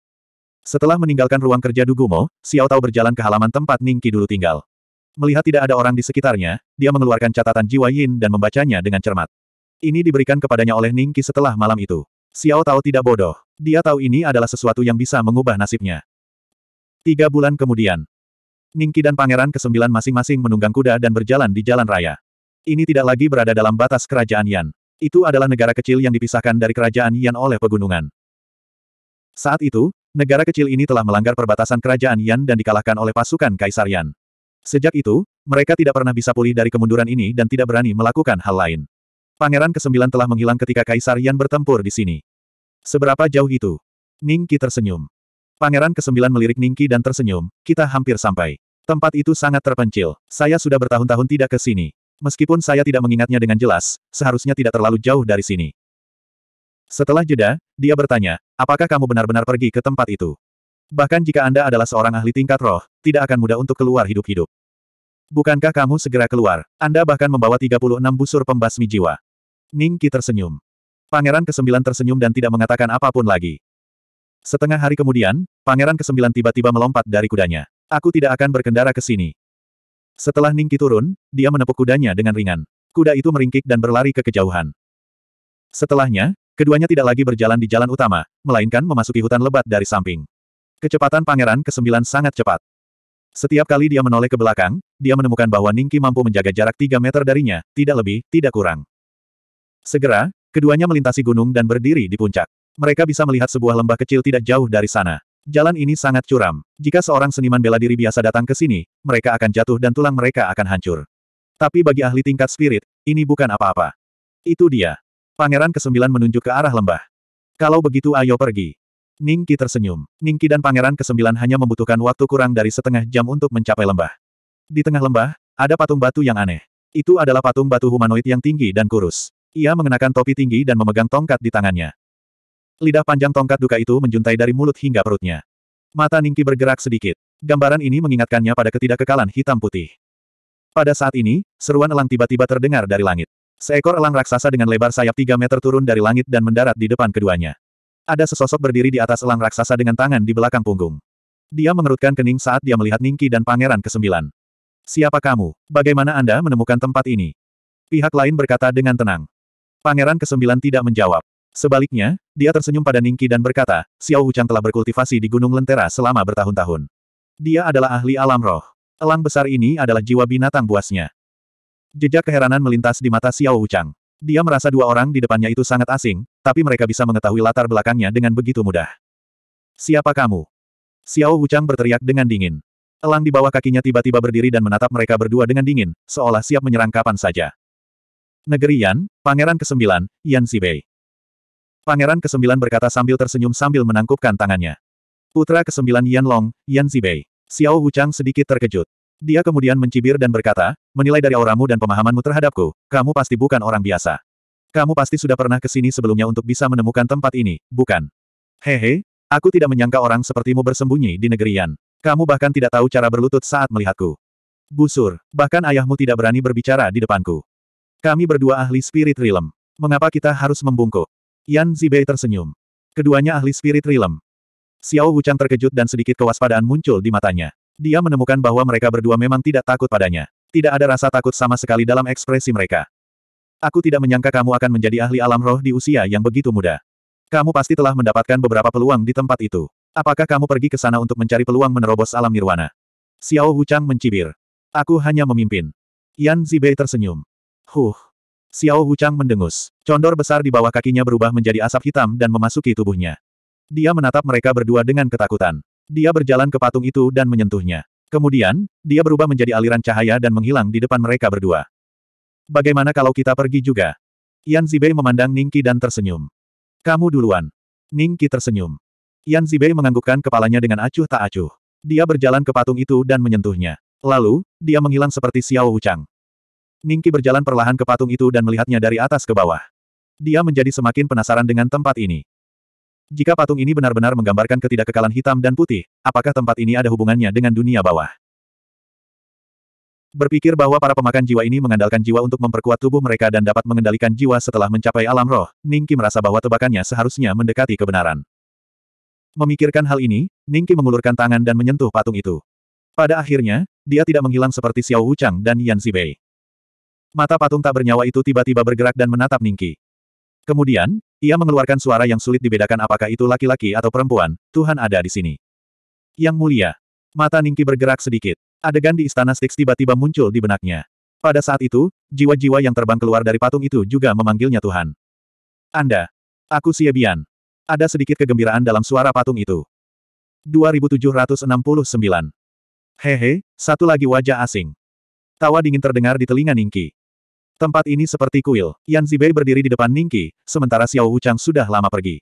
Setelah meninggalkan ruang kerja Dugumo, Xiao Tao berjalan ke halaman tempat Ning Qi dulu tinggal. Melihat tidak ada orang di sekitarnya, dia mengeluarkan catatan jiwa Yin dan membacanya dengan cermat. Ini diberikan kepadanya oleh Ning Qi setelah malam itu. Xiao Tao tidak bodoh. Dia tahu ini adalah sesuatu yang bisa mengubah nasibnya. Tiga bulan kemudian, Ning Qi dan Pangeran Kesembilan masing-masing menunggang kuda dan berjalan di jalan raya. Ini tidak lagi berada dalam batas kerajaan Yan. Itu adalah negara kecil yang dipisahkan dari kerajaan Yan oleh pegunungan. Saat itu, negara kecil ini telah melanggar perbatasan kerajaan Yan dan dikalahkan oleh pasukan Kaisar Yan. Sejak itu, mereka tidak pernah bisa pulih dari kemunduran ini dan tidak berani melakukan hal lain. Pangeran ke-9 telah menghilang ketika Kaisar Yan bertempur di sini. Seberapa jauh itu? Ningki tersenyum. Pangeran ke-9 melirik Ningki dan tersenyum, kita hampir sampai. Tempat itu sangat terpencil. Saya sudah bertahun-tahun tidak ke sini. Meskipun saya tidak mengingatnya dengan jelas, seharusnya tidak terlalu jauh dari sini. Setelah jeda, dia bertanya, apakah kamu benar-benar pergi ke tempat itu? Bahkan jika Anda adalah seorang ahli tingkat roh, tidak akan mudah untuk keluar hidup-hidup. Bukankah kamu segera keluar? Anda bahkan membawa 36 busur pembasmi jiwa. Ning Qi tersenyum. Pangeran ke-9 tersenyum dan tidak mengatakan apapun lagi. Setengah hari kemudian, Pangeran ke-9 tiba-tiba melompat dari kudanya. Aku tidak akan berkendara ke sini. Setelah Ning Qi turun, dia menepuk kudanya dengan ringan. Kuda itu meringkik dan berlari ke kejauhan. Setelahnya, Keduanya tidak lagi berjalan di jalan utama, melainkan memasuki hutan lebat dari samping. Kecepatan Pangeran ke-9 sangat cepat. Setiap kali dia menoleh ke belakang, dia menemukan bahwa Ningki mampu menjaga jarak 3 meter darinya, tidak lebih, tidak kurang. Segera, keduanya melintasi gunung dan berdiri di puncak. Mereka bisa melihat sebuah lembah kecil tidak jauh dari sana. Jalan ini sangat curam. Jika seorang seniman bela diri biasa datang ke sini, mereka akan jatuh dan tulang mereka akan hancur. Tapi bagi ahli tingkat spirit, ini bukan apa-apa. Itu dia. Pangeran kesembilan menunjuk ke arah lembah. Kalau begitu ayo pergi. Ningki tersenyum. Ningki dan Pangeran kesembilan hanya membutuhkan waktu kurang dari setengah jam untuk mencapai lembah. Di tengah lembah, ada patung batu yang aneh. Itu adalah patung batu humanoid yang tinggi dan kurus. Ia mengenakan topi tinggi dan memegang tongkat di tangannya. Lidah panjang tongkat duka itu menjuntai dari mulut hingga perutnya. Mata Ningki bergerak sedikit. Gambaran ini mengingatkannya pada ketidakkekalan hitam putih. Pada saat ini, seruan elang tiba-tiba terdengar dari langit. Seekor elang raksasa dengan lebar sayap 3 meter turun dari langit dan mendarat di depan keduanya. Ada sesosok berdiri di atas elang raksasa dengan tangan di belakang punggung. Dia mengerutkan kening saat dia melihat Ningki dan Pangeran ke-9. Siapa kamu? Bagaimana Anda menemukan tempat ini? Pihak lain berkata dengan tenang. Pangeran ke-9 tidak menjawab. Sebaliknya, dia tersenyum pada Ningki dan berkata, Xiao Wuchang telah berkultivasi di Gunung Lentera selama bertahun-tahun. Dia adalah ahli alam roh. Elang besar ini adalah jiwa binatang buasnya. Jejak keheranan melintas di mata Xiao Wuchang. Dia merasa dua orang di depannya itu sangat asing, tapi mereka bisa mengetahui latar belakangnya dengan begitu mudah. Siapa kamu? Xiao Wuchang berteriak dengan dingin. Elang di bawah kakinya tiba-tiba berdiri dan menatap mereka berdua dengan dingin, seolah siap menyerang kapan saja. Negeri Yan, Pangeran ke-9, Yan Zibei. Pangeran ke-9 berkata sambil tersenyum sambil menangkupkan tangannya. Putra ke-9 Yan Long, Yan Zibei. Xiao Wuchang sedikit terkejut. Dia kemudian mencibir dan berkata, menilai dari auramu dan pemahamanmu terhadapku, kamu pasti bukan orang biasa. Kamu pasti sudah pernah ke sini sebelumnya untuk bisa menemukan tempat ini, bukan? Hehe, aku tidak menyangka orang sepertimu bersembunyi di negeri Yan. Kamu bahkan tidak tahu cara berlutut saat melihatku. Busur, bahkan ayahmu tidak berani berbicara di depanku. Kami berdua ahli spirit realm. Mengapa kita harus membungkuk? Yan Zibei tersenyum. Keduanya ahli spirit realm. Xiao Wuchang terkejut dan sedikit kewaspadaan muncul di matanya. Dia menemukan bahwa mereka berdua memang tidak takut padanya. Tidak ada rasa takut sama sekali dalam ekspresi mereka. Aku tidak menyangka kamu akan menjadi ahli alam roh di usia yang begitu muda. Kamu pasti telah mendapatkan beberapa peluang di tempat itu. Apakah kamu pergi ke sana untuk mencari peluang menerobos alam nirwana? Xiao Huchang mencibir. Aku hanya memimpin. Yan Zibei tersenyum. Huh. Xiao Huchang mendengus. Condor besar di bawah kakinya berubah menjadi asap hitam dan memasuki tubuhnya. Dia menatap mereka berdua dengan ketakutan. Dia berjalan ke patung itu dan menyentuhnya. Kemudian, dia berubah menjadi aliran cahaya dan menghilang di depan mereka berdua. Bagaimana kalau kita pergi juga? Yan Zibei memandang Ningki dan tersenyum. Kamu duluan. Ningki tersenyum. Yan Zibei menganggukkan kepalanya dengan acuh tak acuh. Dia berjalan ke patung itu dan menyentuhnya. Lalu, dia menghilang seperti Xiao Wuchang. Ningki berjalan perlahan ke patung itu dan melihatnya dari atas ke bawah. Dia menjadi semakin penasaran dengan tempat ini. Jika patung ini benar-benar menggambarkan ketidakkekalan hitam dan putih, apakah tempat ini ada hubungannya dengan dunia bawah? Berpikir bahwa para pemakan jiwa ini mengandalkan jiwa untuk memperkuat tubuh mereka dan dapat mengendalikan jiwa setelah mencapai alam roh, Ningki merasa bahwa tebakannya seharusnya mendekati kebenaran. Memikirkan hal ini, Ningki mengulurkan tangan dan menyentuh patung itu. Pada akhirnya, dia tidak menghilang seperti Xiao Wuchang dan Yan Zibei. Mata patung tak bernyawa itu tiba-tiba bergerak dan menatap Ningki. Kemudian, ia mengeluarkan suara yang sulit dibedakan apakah itu laki-laki atau perempuan, Tuhan ada di sini. Yang mulia. Mata Ningki bergerak sedikit. Adegan di Istana Styx tiba-tiba muncul di benaknya. Pada saat itu, jiwa-jiwa yang terbang keluar dari patung itu juga memanggilnya Tuhan. Anda. Aku Siebian. Ada sedikit kegembiraan dalam suara patung itu. 2769. Hehe, satu lagi wajah asing. Tawa dingin terdengar di telinga Ningki. Tempat ini seperti kuil, Yan Zibei berdiri di depan Ningki, sementara Xiao Wuchang sudah lama pergi.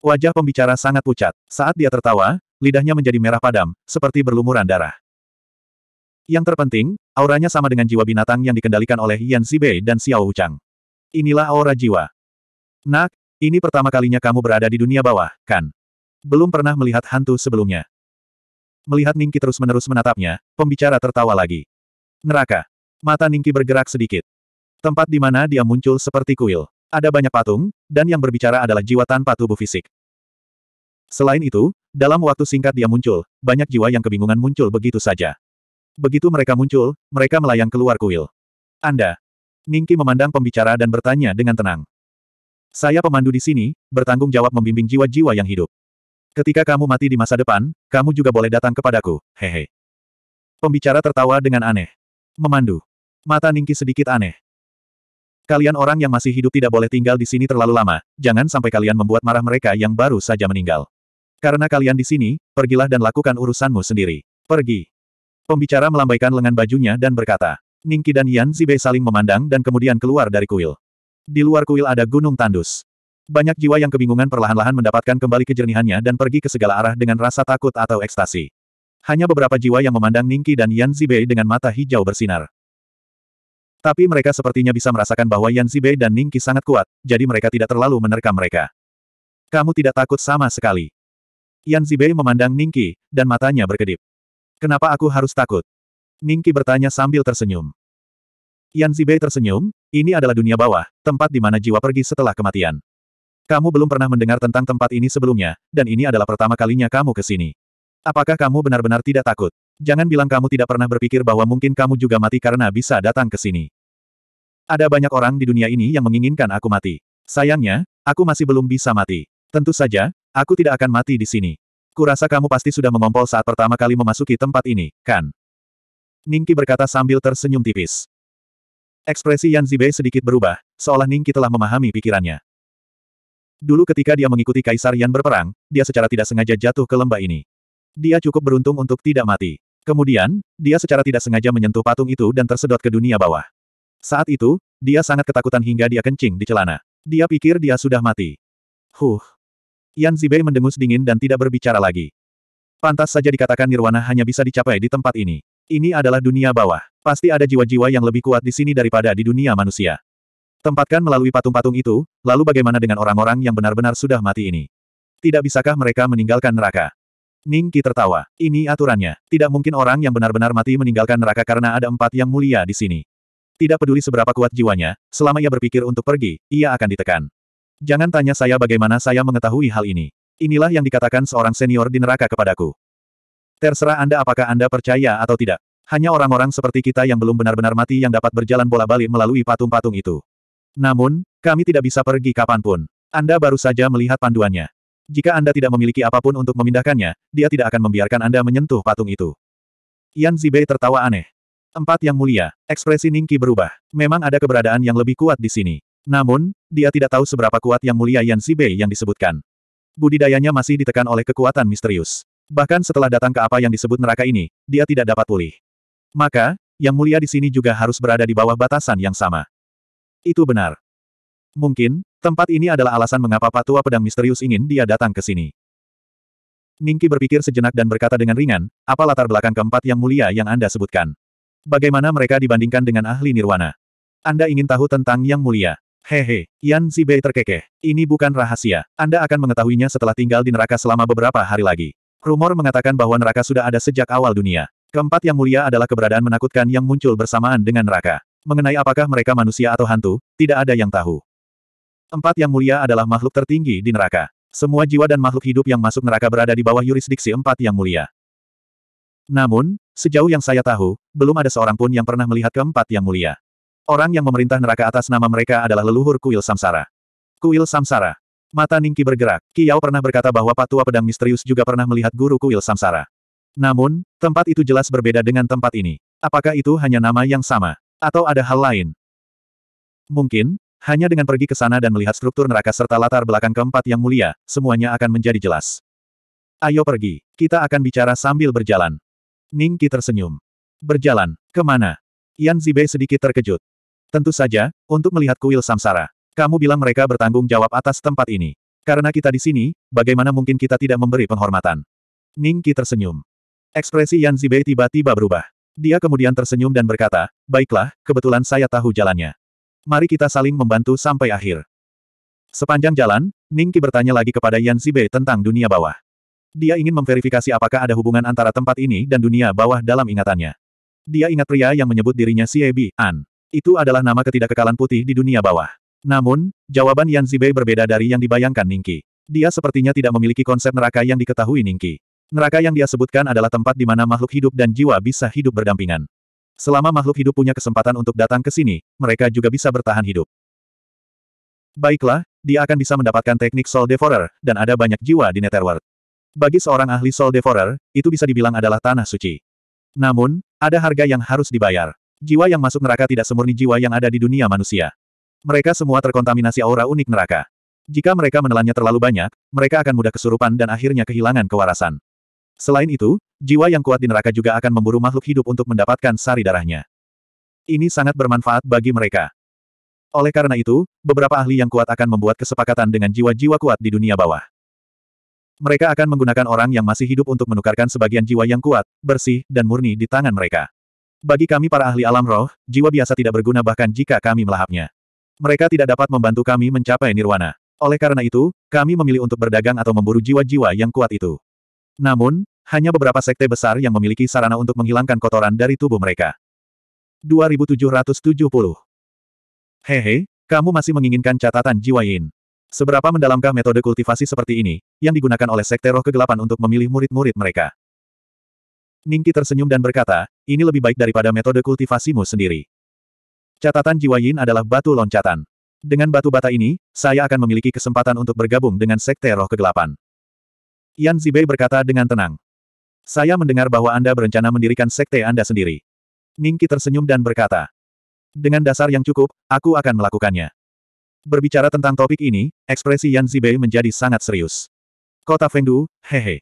Wajah pembicara sangat pucat. Saat dia tertawa, lidahnya menjadi merah padam, seperti berlumuran darah. Yang terpenting, auranya sama dengan jiwa binatang yang dikendalikan oleh Yan Zibei dan Xiao Wuchang. Inilah aura jiwa. Nak, ini pertama kalinya kamu berada di dunia bawah, kan? Belum pernah melihat hantu sebelumnya. Melihat Ningki terus-menerus menatapnya, pembicara tertawa lagi. Neraka. Mata Ningki bergerak sedikit. Tempat di mana dia muncul seperti kuil. Ada banyak patung, dan yang berbicara adalah jiwa tanpa tubuh fisik. Selain itu, dalam waktu singkat dia muncul, banyak jiwa yang kebingungan muncul begitu saja. Begitu mereka muncul, mereka melayang keluar kuil. Anda. Ningki memandang pembicara dan bertanya dengan tenang. Saya pemandu di sini, bertanggung jawab membimbing jiwa-jiwa yang hidup. Ketika kamu mati di masa depan, kamu juga boleh datang kepadaku, hehe. Pembicara tertawa dengan aneh. Memandu. Mata Ningki sedikit aneh. Kalian orang yang masih hidup tidak boleh tinggal di sini terlalu lama, jangan sampai kalian membuat marah mereka yang baru saja meninggal. Karena kalian di sini, pergilah dan lakukan urusanmu sendiri. Pergi. Pembicara melambaikan lengan bajunya dan berkata, Ningki dan Yan Zibei saling memandang dan kemudian keluar dari kuil. Di luar kuil ada gunung tandus. Banyak jiwa yang kebingungan perlahan-lahan mendapatkan kembali kejernihannya dan pergi ke segala arah dengan rasa takut atau ekstasi. Hanya beberapa jiwa yang memandang Ningki dan Yan Zibei dengan mata hijau bersinar. Tapi mereka sepertinya bisa merasakan bahwa Yan Zibei dan Ningqi sangat kuat, jadi mereka tidak terlalu menerkam mereka. Kamu tidak takut sama sekali. Yan Zibei memandang Ningqi, dan matanya berkedip. Kenapa aku harus takut? Ningqi bertanya sambil tersenyum. Yan Zibei tersenyum, ini adalah dunia bawah, tempat di mana jiwa pergi setelah kematian. Kamu belum pernah mendengar tentang tempat ini sebelumnya, dan ini adalah pertama kalinya kamu ke sini. Apakah kamu benar-benar tidak takut? Jangan bilang kamu tidak pernah berpikir bahwa mungkin kamu juga mati karena bisa datang ke sini. Ada banyak orang di dunia ini yang menginginkan aku mati. Sayangnya, aku masih belum bisa mati. Tentu saja, aku tidak akan mati di sini. Kurasa kamu pasti sudah mengompol saat pertama kali memasuki tempat ini, kan? Ningki berkata sambil tersenyum tipis. Ekspresi Yan Zibei sedikit berubah, seolah Ningki telah memahami pikirannya. Dulu ketika dia mengikuti Kaisar Yan berperang, dia secara tidak sengaja jatuh ke lembah ini. Dia cukup beruntung untuk tidak mati. Kemudian, dia secara tidak sengaja menyentuh patung itu dan tersedot ke dunia bawah. Saat itu, dia sangat ketakutan hingga dia kencing di celana. Dia pikir dia sudah mati. Huh. Yan Zibei mendengus dingin dan tidak berbicara lagi. Pantas saja dikatakan nirwana hanya bisa dicapai di tempat ini. Ini adalah dunia bawah. Pasti ada jiwa-jiwa yang lebih kuat di sini daripada di dunia manusia. Tempatkan melalui patung-patung itu, lalu bagaimana dengan orang-orang yang benar-benar sudah mati ini? Tidak bisakah mereka meninggalkan neraka? Ning Qi tertawa. Ini aturannya. Tidak mungkin orang yang benar-benar mati meninggalkan neraka karena ada empat yang mulia di sini. Tidak peduli seberapa kuat jiwanya, selama ia berpikir untuk pergi, ia akan ditekan. Jangan tanya saya bagaimana saya mengetahui hal ini. Inilah yang dikatakan seorang senior di neraka kepadaku. Terserah Anda apakah Anda percaya atau tidak. Hanya orang-orang seperti kita yang belum benar-benar mati yang dapat berjalan bola balik melalui patung-patung itu. Namun, kami tidak bisa pergi kapanpun. Anda baru saja melihat panduannya. Jika Anda tidak memiliki apapun untuk memindahkannya, dia tidak akan membiarkan Anda menyentuh patung itu. Yan Zibei tertawa aneh. Empat yang mulia, ekspresi Ningki berubah. Memang ada keberadaan yang lebih kuat di sini. Namun, dia tidak tahu seberapa kuat yang mulia Yan Zibei yang disebutkan. Budidayanya masih ditekan oleh kekuatan misterius. Bahkan setelah datang ke apa yang disebut neraka ini, dia tidak dapat pulih. Maka, yang mulia di sini juga harus berada di bawah batasan yang sama. Itu benar. Mungkin, tempat ini adalah alasan mengapa patua pedang misterius ingin dia datang ke sini. Ningki berpikir sejenak dan berkata dengan ringan, apa latar belakang keempat yang mulia yang Anda sebutkan? Bagaimana mereka dibandingkan dengan ahli nirwana? Anda ingin tahu tentang yang mulia? Hehe, Yan Zibei terkekeh. Ini bukan rahasia. Anda akan mengetahuinya setelah tinggal di neraka selama beberapa hari lagi. Rumor mengatakan bahwa neraka sudah ada sejak awal dunia. Keempat yang mulia adalah keberadaan menakutkan yang muncul bersamaan dengan neraka. Mengenai apakah mereka manusia atau hantu, tidak ada yang tahu. Empat yang mulia adalah makhluk tertinggi di neraka. Semua jiwa dan makhluk hidup yang masuk neraka berada di bawah yurisdiksi empat yang mulia. Namun, sejauh yang saya tahu, belum ada seorang pun yang pernah melihat keempat yang mulia. Orang yang memerintah neraka atas nama mereka adalah leluhur kuil samsara. Kuil samsara. Mata Ningki bergerak. Kiao pernah berkata bahwa patua pedang misterius juga pernah melihat guru kuil samsara. Namun, tempat itu jelas berbeda dengan tempat ini. Apakah itu hanya nama yang sama? Atau ada hal lain? Mungkin, hanya dengan pergi ke sana dan melihat struktur neraka serta latar belakang keempat yang mulia, semuanya akan menjadi jelas. Ayo pergi, kita akan bicara sambil berjalan. Ning Qi tersenyum. Berjalan, kemana? Yan Zibei sedikit terkejut. Tentu saja, untuk melihat kuil samsara. Kamu bilang mereka bertanggung jawab atas tempat ini. Karena kita di sini, bagaimana mungkin kita tidak memberi penghormatan? Ning Qi tersenyum. Ekspresi Yan Zibei tiba-tiba berubah. Dia kemudian tersenyum dan berkata, baiklah, kebetulan saya tahu jalannya mari kita saling membantu sampai akhir. Sepanjang jalan, Ningki bertanya lagi kepada Yan Zibe tentang dunia bawah. Dia ingin memverifikasi apakah ada hubungan antara tempat ini dan dunia bawah dalam ingatannya. Dia ingat pria yang menyebut dirinya Siebi An. Itu adalah nama ketidakkekalan putih di dunia bawah. Namun, jawaban Yan Zibe berbeda dari yang dibayangkan Ningki. Dia sepertinya tidak memiliki konsep neraka yang diketahui Ningki. Neraka yang dia sebutkan adalah tempat di mana makhluk hidup dan jiwa bisa hidup berdampingan. Selama makhluk hidup punya kesempatan untuk datang ke sini, mereka juga bisa bertahan hidup. Baiklah, dia akan bisa mendapatkan teknik Soul Devourer, dan ada banyak jiwa di Netherworld. Bagi seorang ahli Soul Devourer, itu bisa dibilang adalah tanah suci. Namun, ada harga yang harus dibayar. Jiwa yang masuk neraka tidak semurni jiwa yang ada di dunia manusia. Mereka semua terkontaminasi aura unik neraka. Jika mereka menelannya terlalu banyak, mereka akan mudah kesurupan dan akhirnya kehilangan kewarasan. Selain itu, jiwa yang kuat di neraka juga akan memburu makhluk hidup untuk mendapatkan sari darahnya. Ini sangat bermanfaat bagi mereka. Oleh karena itu, beberapa ahli yang kuat akan membuat kesepakatan dengan jiwa-jiwa kuat di dunia bawah. Mereka akan menggunakan orang yang masih hidup untuk menukarkan sebagian jiwa yang kuat, bersih, dan murni di tangan mereka. Bagi kami para ahli alam roh, jiwa biasa tidak berguna bahkan jika kami melahapnya. Mereka tidak dapat membantu kami mencapai nirwana. Oleh karena itu, kami memilih untuk berdagang atau memburu jiwa-jiwa yang kuat itu. Namun, hanya beberapa sekte besar yang memiliki sarana untuk menghilangkan kotoran dari tubuh mereka. 2770 Hehe, kamu masih menginginkan catatan Jiwa Yin. Seberapa mendalamkah metode kultivasi seperti ini, yang digunakan oleh sekte roh kegelapan untuk memilih murid-murid mereka? Ningki tersenyum dan berkata, ini lebih baik daripada metode kultivasimu sendiri. Catatan Jiwa Yin adalah batu loncatan. Dengan batu bata ini, saya akan memiliki kesempatan untuk bergabung dengan sekte roh kegelapan. Yan Zibei berkata dengan tenang. Saya mendengar bahwa Anda berencana mendirikan sekte Anda sendiri. Ningki tersenyum dan berkata. Dengan dasar yang cukup, aku akan melakukannya. Berbicara tentang topik ini, ekspresi Yan Zibei menjadi sangat serius. Kota Fengdu, hehe.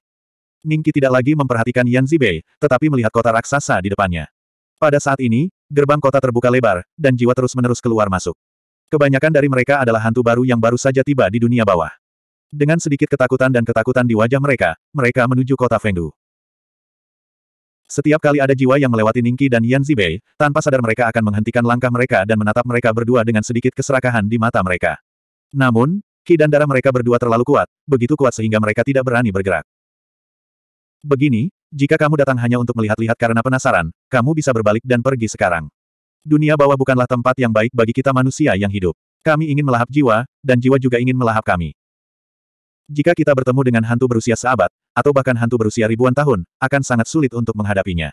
Ningki tidak lagi memperhatikan Yan Zibei, tetapi melihat kota raksasa di depannya. Pada saat ini, gerbang kota terbuka lebar, dan jiwa terus-menerus keluar masuk. Kebanyakan dari mereka adalah hantu baru yang baru saja tiba di dunia bawah. Dengan sedikit ketakutan dan ketakutan di wajah mereka, mereka menuju kota Fengdu. Setiap kali ada jiwa yang melewati Ningki dan Yan Zibei, tanpa sadar mereka akan menghentikan langkah mereka dan menatap mereka berdua dengan sedikit keserakahan di mata mereka. Namun, ki dan darah mereka berdua terlalu kuat, begitu kuat sehingga mereka tidak berani bergerak. Begini, jika kamu datang hanya untuk melihat-lihat karena penasaran, kamu bisa berbalik dan pergi sekarang. Dunia bawah bukanlah tempat yang baik bagi kita manusia yang hidup. Kami ingin melahap jiwa, dan jiwa juga ingin melahap kami. Jika kita bertemu dengan hantu berusia seabad, atau bahkan hantu berusia ribuan tahun, akan sangat sulit untuk menghadapinya.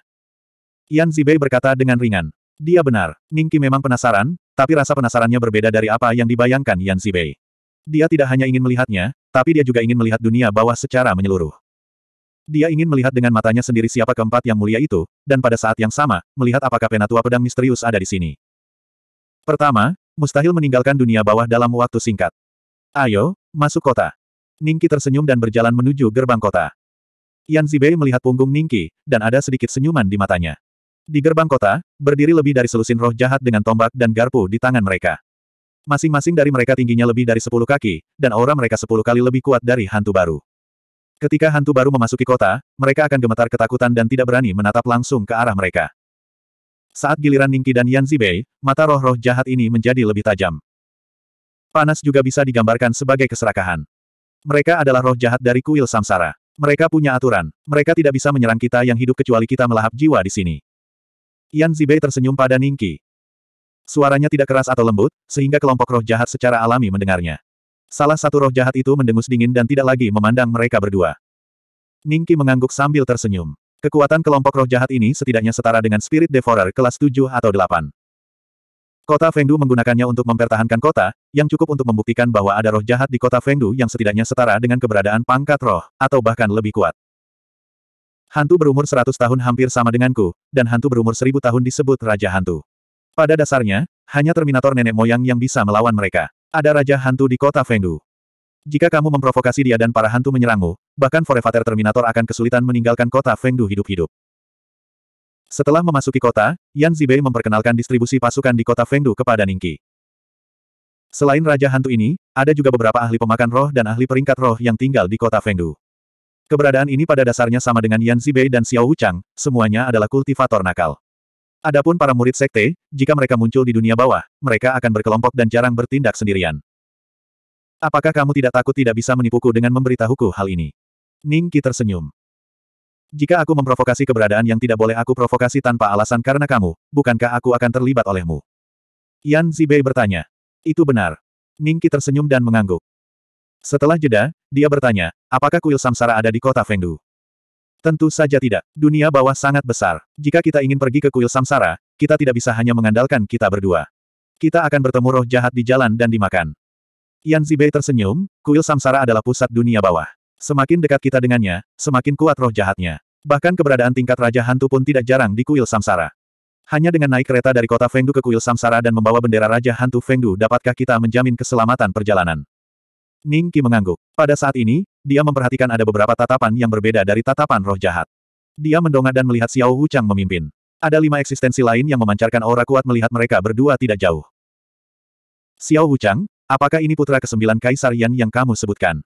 Yan Zibei berkata dengan ringan. Dia benar, Ningki memang penasaran, tapi rasa penasarannya berbeda dari apa yang dibayangkan Yan Zibei. Dia tidak hanya ingin melihatnya, tapi dia juga ingin melihat dunia bawah secara menyeluruh. Dia ingin melihat dengan matanya sendiri siapa keempat yang mulia itu, dan pada saat yang sama, melihat apakah penatua pedang misterius ada di sini. Pertama, mustahil meninggalkan dunia bawah dalam waktu singkat. Ayo, masuk kota. Ningki tersenyum dan berjalan menuju gerbang kota. Yan Zibei melihat punggung Ningki, dan ada sedikit senyuman di matanya. Di gerbang kota, berdiri lebih dari selusin roh jahat dengan tombak dan garpu di tangan mereka. Masing-masing dari mereka tingginya lebih dari sepuluh kaki, dan aura mereka sepuluh kali lebih kuat dari hantu baru. Ketika hantu baru memasuki kota, mereka akan gemetar ketakutan dan tidak berani menatap langsung ke arah mereka. Saat giliran Ningki dan Yan Zibei, mata roh-roh jahat ini menjadi lebih tajam. Panas juga bisa digambarkan sebagai keserakahan. Mereka adalah roh jahat dari kuil samsara. Mereka punya aturan. Mereka tidak bisa menyerang kita yang hidup kecuali kita melahap jiwa di sini. Yan Zibei tersenyum pada Ningki. Suaranya tidak keras atau lembut, sehingga kelompok roh jahat secara alami mendengarnya. Salah satu roh jahat itu mendengus dingin dan tidak lagi memandang mereka berdua. Ningki mengangguk sambil tersenyum. Kekuatan kelompok roh jahat ini setidaknya setara dengan spirit devourer kelas 7 atau 8. Kota Fengdu menggunakannya untuk mempertahankan kota, yang cukup untuk membuktikan bahwa ada roh jahat di kota Fengdu yang setidaknya setara dengan keberadaan pangkat roh, atau bahkan lebih kuat. Hantu berumur 100 tahun hampir sama denganku, dan hantu berumur 1000 tahun disebut Raja Hantu. Pada dasarnya, hanya Terminator nenek moyang yang bisa melawan mereka. Ada Raja Hantu di kota Fengdu. Jika kamu memprovokasi dia dan para hantu menyerangmu, bahkan Forevater Terminator akan kesulitan meninggalkan kota Fengdu hidup-hidup. Setelah memasuki kota, Yan Zibei memperkenalkan distribusi pasukan di kota Fengdu kepada Ningki. Selain Raja Hantu ini, ada juga beberapa ahli pemakan roh dan ahli peringkat roh yang tinggal di kota Fengdu. Keberadaan ini pada dasarnya sama dengan Yan Zibei dan Xiao Wuchang, semuanya adalah kultivator nakal. Adapun para murid sekte, jika mereka muncul di dunia bawah, mereka akan berkelompok dan jarang bertindak sendirian. Apakah kamu tidak takut tidak bisa menipuku dengan memberitahuku hal ini? Ningki tersenyum. Jika aku memprovokasi keberadaan yang tidak boleh aku provokasi tanpa alasan karena kamu, bukankah aku akan terlibat olehmu? Yan Zibei bertanya. Itu benar. Ningki tersenyum dan mengangguk. Setelah jeda, dia bertanya, apakah kuil samsara ada di kota Fengdu? Tentu saja tidak. Dunia bawah sangat besar. Jika kita ingin pergi ke kuil samsara, kita tidak bisa hanya mengandalkan kita berdua. Kita akan bertemu roh jahat di jalan dan dimakan. Yan Zibei tersenyum, kuil samsara adalah pusat dunia bawah. Semakin dekat kita dengannya, semakin kuat roh jahatnya. Bahkan keberadaan tingkat Raja Hantu pun tidak jarang di kuil Samsara. Hanya dengan naik kereta dari kota Fengdu ke kuil Samsara dan membawa bendera Raja Hantu Fengdu dapatkah kita menjamin keselamatan perjalanan. Ning Qi mengangguk. Pada saat ini, dia memperhatikan ada beberapa tatapan yang berbeda dari tatapan roh jahat. Dia mendongak dan melihat Xiao Huchang memimpin. Ada lima eksistensi lain yang memancarkan aura kuat melihat mereka berdua tidak jauh. Xiao Huchang, apakah ini putra kesembilan Kaisar Yan yang kamu sebutkan?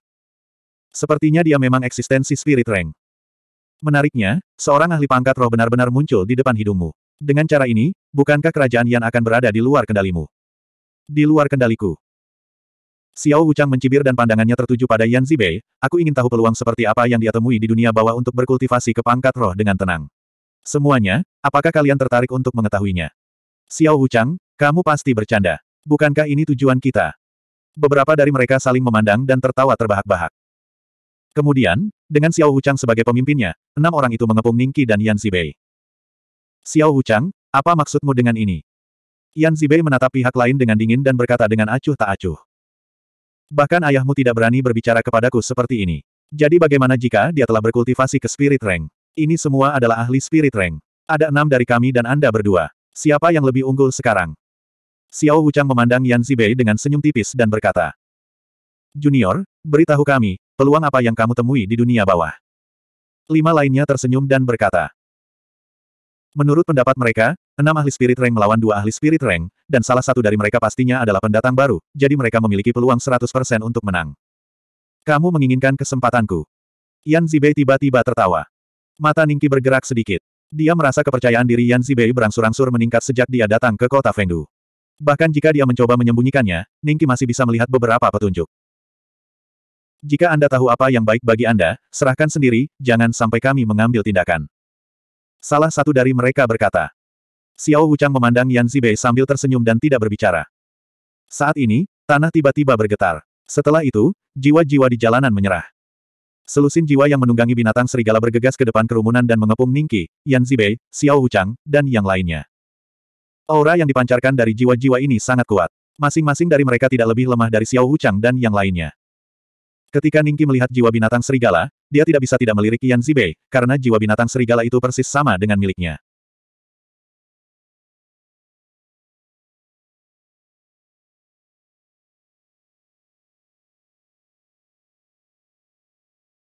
Sepertinya dia memang eksistensi spirit rank. Menariknya, seorang ahli pangkat roh benar-benar muncul di depan hidungmu. Dengan cara ini, bukankah kerajaan yang akan berada di luar kendalimu? Di luar kendaliku. Xiao Wuchang mencibir dan pandangannya tertuju pada Yan Zibei, aku ingin tahu peluang seperti apa yang dia temui di dunia bawah untuk berkultivasi ke pangkat roh dengan tenang. Semuanya, apakah kalian tertarik untuk mengetahuinya? Xiao Wuchang, kamu pasti bercanda. Bukankah ini tujuan kita? Beberapa dari mereka saling memandang dan tertawa terbahak-bahak. Kemudian, dengan Xiao Huchang sebagai pemimpinnya, enam orang itu mengepung Ningki dan Yan Zibei. Xiao Huchang, apa maksudmu dengan ini? Yan Zibei menatap pihak lain dengan dingin dan berkata dengan acuh tak acuh. Bahkan ayahmu tidak berani berbicara kepadaku seperti ini. Jadi bagaimana jika dia telah berkultivasi ke Spirit Rank? Ini semua adalah ahli Spirit Rank. Ada enam dari kami dan Anda berdua. Siapa yang lebih unggul sekarang? Xiao Wuchang memandang Yan Zibei dengan senyum tipis dan berkata, Junior, beritahu kami, Peluang apa yang kamu temui di dunia bawah? Lima lainnya tersenyum dan berkata. Menurut pendapat mereka, enam ahli spirit rank melawan dua ahli spirit rank, dan salah satu dari mereka pastinya adalah pendatang baru, jadi mereka memiliki peluang 100% untuk menang. Kamu menginginkan kesempatanku. Yan Zibei tiba-tiba tertawa. Mata Ningki bergerak sedikit. Dia merasa kepercayaan diri Yan Zibei berangsur-angsur meningkat sejak dia datang ke kota Fengdu. Bahkan jika dia mencoba menyembunyikannya, Ningki masih bisa melihat beberapa petunjuk. Jika Anda tahu apa yang baik bagi Anda, serahkan sendiri, jangan sampai kami mengambil tindakan. Salah satu dari mereka berkata. Xiao Huchang memandang Yan Zibei sambil tersenyum dan tidak berbicara. Saat ini, tanah tiba-tiba bergetar. Setelah itu, jiwa-jiwa di jalanan menyerah. Selusin jiwa yang menunggangi binatang serigala bergegas ke depan kerumunan dan mengepung Ningki, Yan Zibei, Xiao Huchang, dan yang lainnya. Aura yang dipancarkan dari jiwa-jiwa ini sangat kuat. Masing-masing dari mereka tidak lebih lemah dari Xiao Huchang dan yang lainnya. Ketika Ningki melihat jiwa binatang serigala, dia tidak bisa tidak melirik Yan Zibei, karena jiwa binatang serigala itu persis sama dengan miliknya.